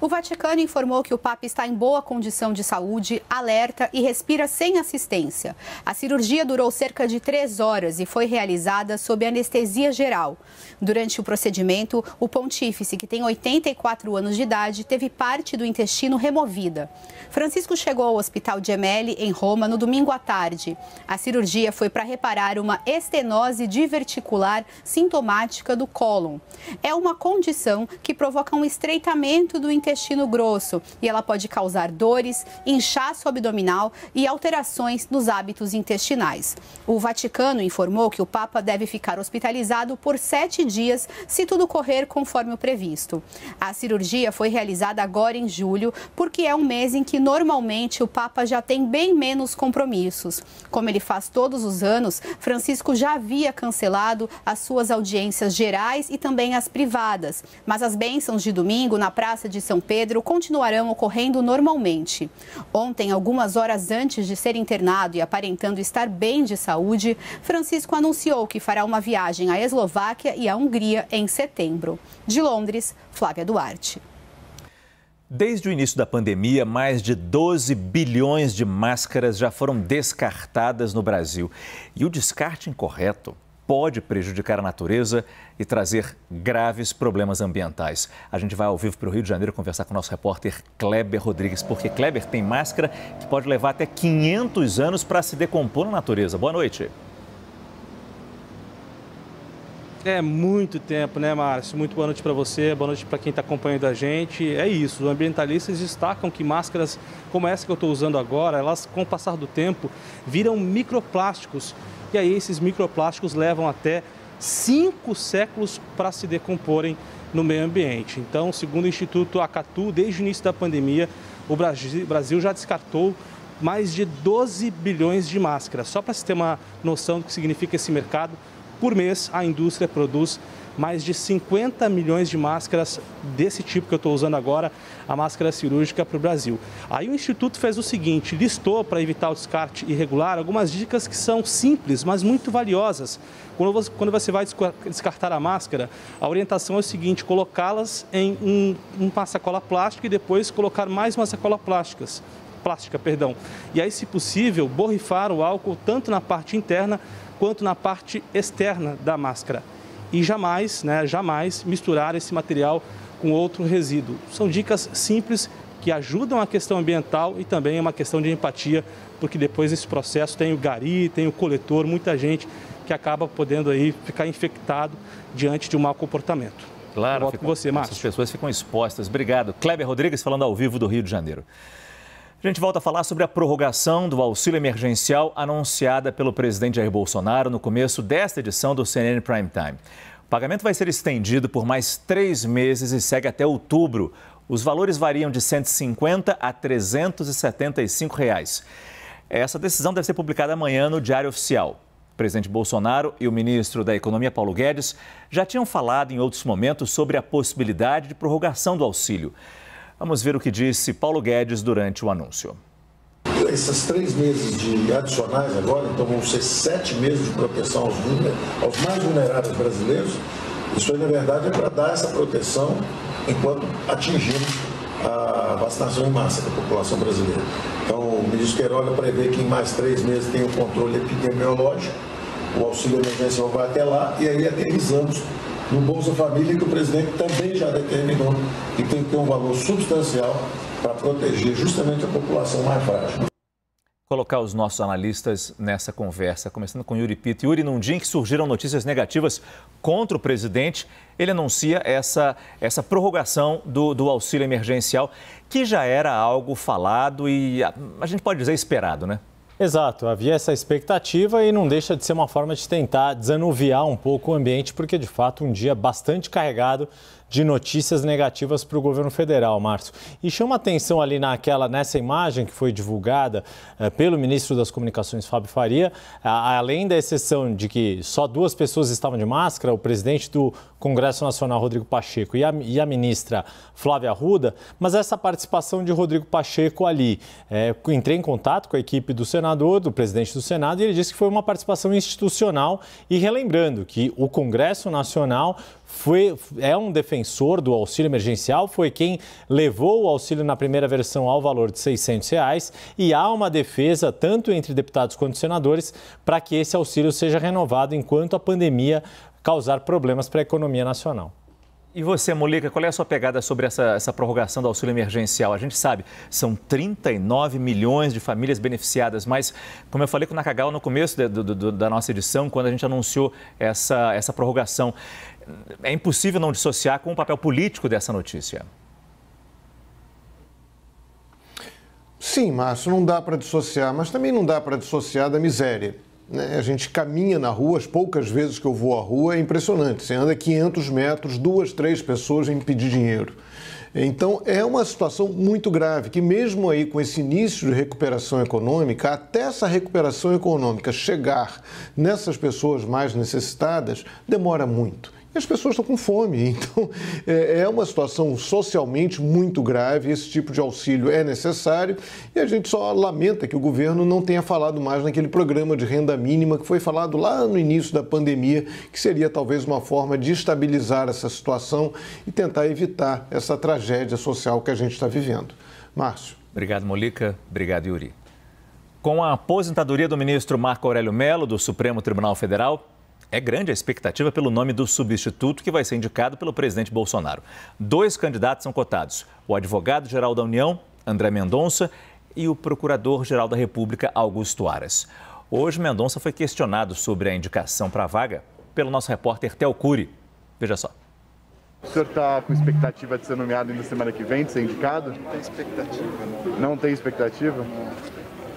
U: O Vaticano informou que o Papa está em boa condição de saúde, alerta e respira sem assistência. A cirurgia durou cerca de três horas e foi realizada sob anestesia geral. Durante o procedimento, o pontífice, que tem 84 anos de idade, teve parte do intestino removida. Francisco chegou ao hospital de Gemelli, em Roma, no domingo à tarde. A cirurgia foi para reparar uma estenose diverticular sintomática do cólon. É uma condição que provoca um estreitamento do intestino grosso e ela pode causar dores, inchaço abdominal e alterações nos hábitos intestinais. O Vaticano informou que o Papa deve ficar hospitalizado por sete dias se tudo correr conforme o previsto. A cirurgia foi realizada agora em julho, porque é um mês em que normalmente o Papa já tem bem menos compromissos. Como ele faz todos os anos, Francisco já havia cancelado as suas audiências gerais e também as privadas. Mas as bênçãos de domingo na Praça de de São Pedro continuarão ocorrendo normalmente. Ontem, algumas horas antes de ser internado e aparentando estar bem de saúde, Francisco anunciou que fará uma viagem à Eslováquia e à Hungria em setembro. De Londres, Flávia Duarte.
A: Desde o início da pandemia, mais de 12 bilhões de máscaras já foram descartadas no Brasil. E o descarte incorreto pode prejudicar a natureza e trazer graves problemas ambientais. A gente vai ao vivo para o Rio de Janeiro conversar com o nosso repórter Kleber Rodrigues, porque Kleber tem máscara que pode levar até 500 anos para se decompor na natureza. Boa noite.
V: É muito tempo, né, Márcio? Muito boa noite para você, boa noite para quem está acompanhando a gente. É isso, os ambientalistas destacam que máscaras como essa que eu estou usando agora, elas, com o passar do tempo, viram microplásticos e aí esses microplásticos levam até cinco séculos para se decomporem no meio ambiente. Então, segundo o Instituto Acatu, desde o início da pandemia, o Brasil já descartou mais de 12 bilhões de máscaras. Só para se ter uma noção do que significa esse mercado, por mês a indústria produz mais de 50 milhões de máscaras desse tipo que eu estou usando agora, a máscara cirúrgica, para o Brasil. Aí o Instituto fez o seguinte: listou para evitar o descarte irregular algumas dicas que são simples, mas muito valiosas. Quando você, quando você vai descartar a máscara, a orientação é o seguinte: colocá-las em um, uma sacola plástica e depois colocar mais uma sacola plásticas plástica, perdão. E aí, se possível, borrifar o álcool tanto na parte interna quanto na parte externa da máscara e jamais, né, jamais misturar esse material com outro resíduo. São dicas simples que ajudam a questão ambiental e também é uma questão de empatia, porque depois desse processo tem o gari, tem o coletor, muita gente que acaba podendo aí ficar infectado diante de um mau comportamento.
A: Claro, Eu volto com você, Márcio. Essas pessoas ficam expostas. Obrigado. Kleber Rodrigues falando ao vivo do Rio de Janeiro. A gente volta a falar sobre a prorrogação do auxílio emergencial anunciada pelo presidente Jair Bolsonaro no começo desta edição do CNN Prime Time. O pagamento vai ser estendido por mais três meses e segue até outubro. Os valores variam de 150 a 375 reais. Essa decisão deve ser publicada amanhã no Diário Oficial. O presidente Bolsonaro e o ministro da Economia Paulo Guedes já tinham falado em outros momentos sobre a possibilidade de prorrogação do auxílio. Vamos ver o que disse Paulo Guedes durante o anúncio.
F: Esses três meses de adicionais agora, então vão ser sete meses de proteção aos, aos mais vulneráveis brasileiros. Isso aí, na verdade, é para dar essa proteção enquanto atingimos a vacinação em massa da população brasileira. Então, o ministro Queiroga prevê que em mais três meses tem o controle epidemiológico, o auxílio emergencial vai até lá, e aí aterrizamos no Bolsa Família, que o presidente também já determinou que tem que ter um valor substancial para proteger justamente a população mais frágil.
A: Colocar os nossos analistas nessa conversa, começando com Yuri Pita. Yuri, num dia em que surgiram notícias negativas contra o presidente, ele anuncia essa, essa prorrogação do, do auxílio emergencial,
D: que já era algo falado e a, a gente pode dizer esperado, né? Exato, havia essa expectativa e não deixa de ser uma forma de tentar desanuviar um pouco o ambiente, porque de fato um dia bastante carregado de notícias negativas para o governo federal, Márcio. E chama atenção ali naquela, nessa imagem que foi divulgada eh, pelo ministro das Comunicações, Fábio Faria, a, além da exceção de que só duas pessoas estavam de máscara, o presidente do Congresso Nacional, Rodrigo Pacheco, e a, e a ministra Flávia Arruda, mas essa participação de Rodrigo Pacheco ali. Eh, entrei em contato com a equipe do senador, do presidente do Senado, e ele disse que foi uma participação institucional e relembrando que o Congresso Nacional foi, é um defensor do auxílio emergencial, foi quem levou o auxílio na primeira versão ao valor de R$ 600 reais, e há uma defesa, tanto entre deputados quanto senadores, para que esse auxílio seja renovado enquanto a pandemia causar problemas para a economia nacional.
A: E você, Molica, qual é a sua pegada sobre essa, essa prorrogação do auxílio emergencial? A gente sabe, são 39 milhões de famílias beneficiadas, mas, como eu falei com o Nakagawa no começo de, do, do, da nossa edição, quando a gente anunciou essa, essa prorrogação, é impossível não dissociar com o papel político dessa notícia.
F: Sim, Márcio, não dá para dissociar, mas também não dá para dissociar da miséria. Né? A gente caminha na rua, as poucas vezes que eu vou à rua é impressionante. Você anda 500 metros, duas, três pessoas vêm pedir dinheiro. Então é uma situação muito grave que mesmo aí com esse início de recuperação econômica, até essa recuperação econômica chegar nessas pessoas mais necessitadas demora muito. E as pessoas estão com fome. Então, é, é uma situação socialmente muito grave. Esse tipo de auxílio é necessário e a gente só lamenta que o governo não tenha falado mais naquele programa de renda mínima que foi falado lá no início da pandemia, que seria talvez uma forma de estabilizar essa situação e tentar evitar essa tragédia social que a gente está vivendo. Márcio.
A: Obrigado, Molica. Obrigado, Yuri. Com a aposentadoria do ministro Marco Aurélio Melo, do Supremo Tribunal Federal, é grande a expectativa pelo nome do substituto que vai ser indicado pelo presidente Bolsonaro. Dois candidatos são cotados: o advogado-geral da União, André Mendonça, e o procurador-geral da República, Augusto Aras. Hoje, Mendonça foi questionado sobre a indicação para a vaga pelo nosso repórter Tel Cury. Veja só.
K: O senhor está com expectativa de ser nomeado ainda semana que vem, de ser indicado? Né? Não tem expectativa. Não, não tem expectativa? Não.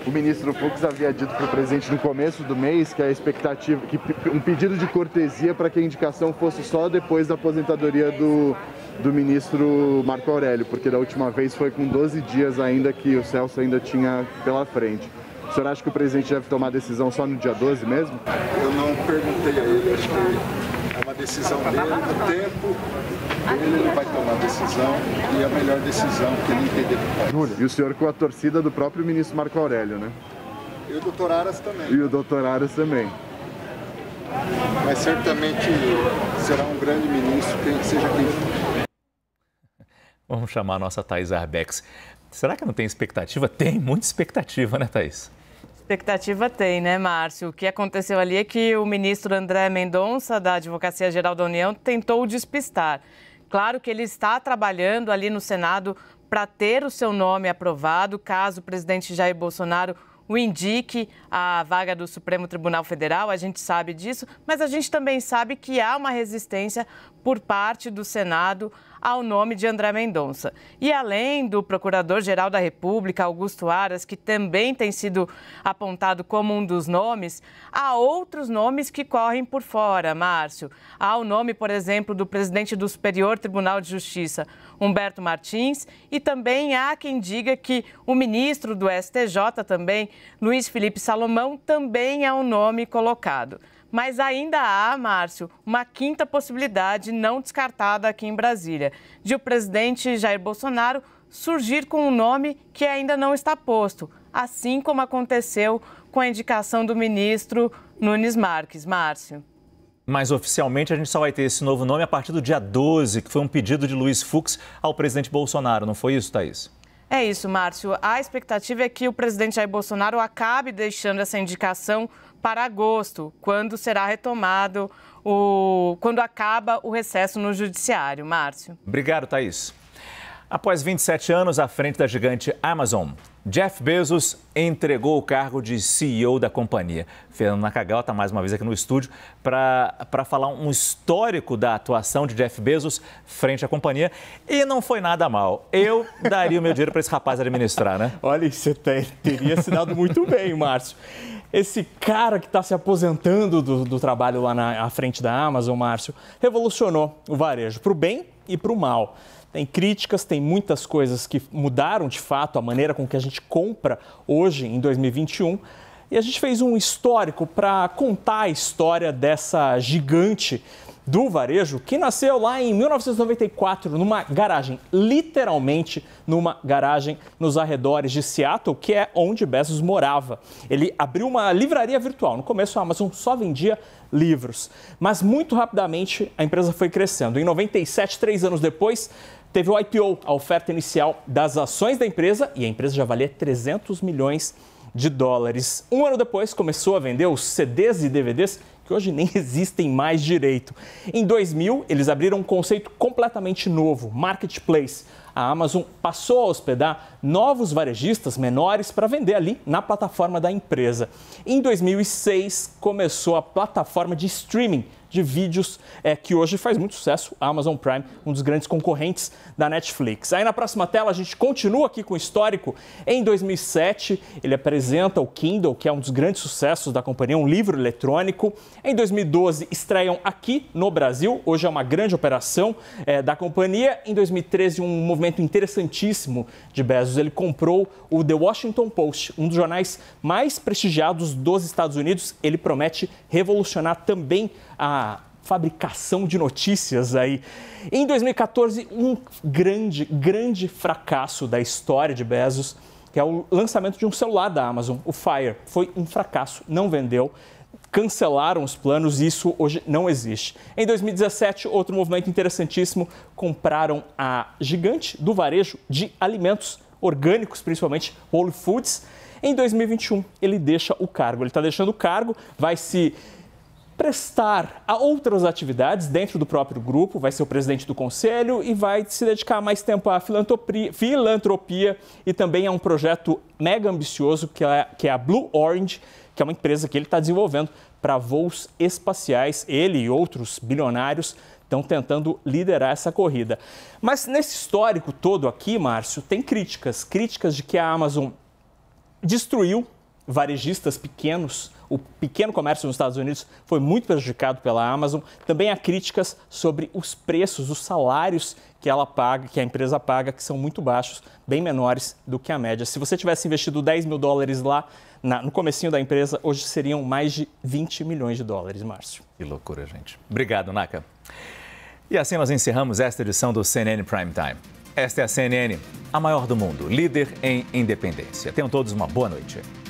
K: O ministro Fux havia dito para o presidente no começo do mês que a expectativa, que um pedido de cortesia para que a indicação fosse só depois da aposentadoria do, do ministro Marco Aurélio, porque da última vez foi com 12 dias ainda que o Celso ainda tinha pela frente. O senhor acha que o presidente deve tomar decisão só no dia 12 mesmo? Eu não perguntei a ele, acho que é uma decisão dele, do tempo, ele vai tomar decisão e a melhor decisão que ele entender que Júlia, e o senhor com a torcida do próprio ministro Marco Aurélio, né? E o doutor Aras também. E o doutor Aras também. Mas certamente será um grande ministro, quem seja
E: quem for.
A: Vamos chamar a nossa Thais Arbex. Será que não tem expectativa? Tem muita expectativa, né, Thais?
E: Expectativa tem, né, Márcio? O que aconteceu ali é que o ministro André Mendonça, da Advocacia Geral da União, tentou despistar. Claro que ele está trabalhando ali no Senado para ter o seu nome aprovado, caso o presidente Jair Bolsonaro o indique a vaga do Supremo Tribunal Federal, a gente sabe disso, mas a gente também sabe que há uma resistência por parte do Senado ao nome de André Mendonça. E além do Procurador-Geral da República, Augusto Aras, que também tem sido apontado como um dos nomes, há outros nomes que correm por fora, Márcio. Há o nome, por exemplo, do presidente do Superior Tribunal de Justiça, Humberto Martins, e também há quem diga que o ministro do STJ também, Luiz Felipe Salomão, também é um nome colocado mas ainda há, Márcio, uma quinta possibilidade não descartada aqui em Brasília, de o presidente Jair Bolsonaro surgir com um nome que ainda não está posto, assim como aconteceu com a indicação do ministro Nunes Marques. Márcio.
A: Mas oficialmente a gente só vai ter esse novo nome a partir do dia 12, que foi um pedido de Luiz Fux ao presidente Bolsonaro, não foi isso, Thaís?
E: É isso, Márcio. A expectativa é que o presidente Jair Bolsonaro acabe deixando essa indicação para agosto, quando será retomado o quando acaba o recesso no judiciário, Márcio.
A: Obrigado, Thaís. Após 27 anos à frente da gigante Amazon, Jeff Bezos entregou o cargo de CEO da companhia. Fernando Nakagawa está mais uma vez aqui no estúdio para falar um histórico da atuação de Jeff Bezos frente à companhia. E não foi nada mal. Eu daria o meu dinheiro para esse rapaz administrar, né? Olha, você teria se dado muito bem, Márcio esse
B: cara que está se aposentando do, do, trabalho lá na frente da Amazon, Márcio, revolucionou o varejo para o bem e para o mal. Tem críticas, tem muitas coisas que mudaram de fato a maneira com que a gente compra hoje em 2021. E a gente fez um histórico para contar a história dessa gigante do varejo, que nasceu lá em 1994 numa garagem, literalmente numa garagem nos arredores de Seattle, que é onde Bezos morava. Ele abriu uma livraria virtual. No começo a Amazon só vendia livros, mas muito rapidamente a empresa foi crescendo. Em 97, três anos depois, teve o IPO, a oferta inicial das ações da empresa, e a empresa já valia 300 milhões de dólares. Um ano depois começou a vender os CDs e DVDs que hoje nem existem mais direito. Em 2000, eles abriram um conceito completamente novo, marketplace. A Amazon passou a hospedar novos varejistas menores para vender ali na plataforma da empresa. Em 2006, começou a plataforma de streaming de vídeos é, que hoje faz muito sucesso, a Amazon Prime, um dos grandes concorrentes da Netflix. Aí na próxima tela a gente continua aqui com o histórico. Em 2007, ele apresenta o Kindle, que é um dos grandes sucessos da companhia, um livro eletrônico. Em 2012, estreiam aqui no Brasil, hoje é uma grande operação é, da companhia. Em 2013, um movimento interessantíssimo de Bezos, ele comprou o The Washington Post, um dos jornais mais prestigiados dos Estados Unidos. Ele promete revolucionar também a fabricação de notícias aí. Em 2014, um grande, grande fracasso da história de Bezos, que é o lançamento de um celular da Amazon, o Fire. Foi um fracasso, não vendeu. Cancelaram os planos e isso hoje não existe. Em 2017, outro movimento interessantíssimo: compraram a gigante do varejo de alimentos orgânicos, principalmente Whole Foods. Em 2021, ele deixa o cargo. Ele está deixando o cargo, vai se prestar a outras atividades dentro do próprio grupo, vai ser o presidente do conselho e vai se dedicar mais tempo à filantropia, e também a um projeto mega ambicioso que é, que é a Blue Orange, que é uma empresa que ele está desenvolvendo para voos espaciais. Ele e outros bilionários estão tentando liderar essa corrida. Mas nesse histórico todo aqui, Márcio, tem críticas, críticas de que a Amazon destruiu varejistas pequenos o pequeno comércio nos Estados Unidos foi muito prejudicado pela Amazon. Também há críticas sobre os preços, os salários que ela paga, que a empresa paga, que são muito baixos, bem menores do que a média. Se você tivesse investido 10 mil dólares lá na, no comecinho da empresa, hoje seriam mais de 20 milhões de dólares, Márcio. Que loucura, gente.
A: Obrigado, Naka. E assim nós encerramos esta edição do CNN Prime Time. Esta é a CNN, a maior do mundo, líder em independência. Tenham todos uma boa noite.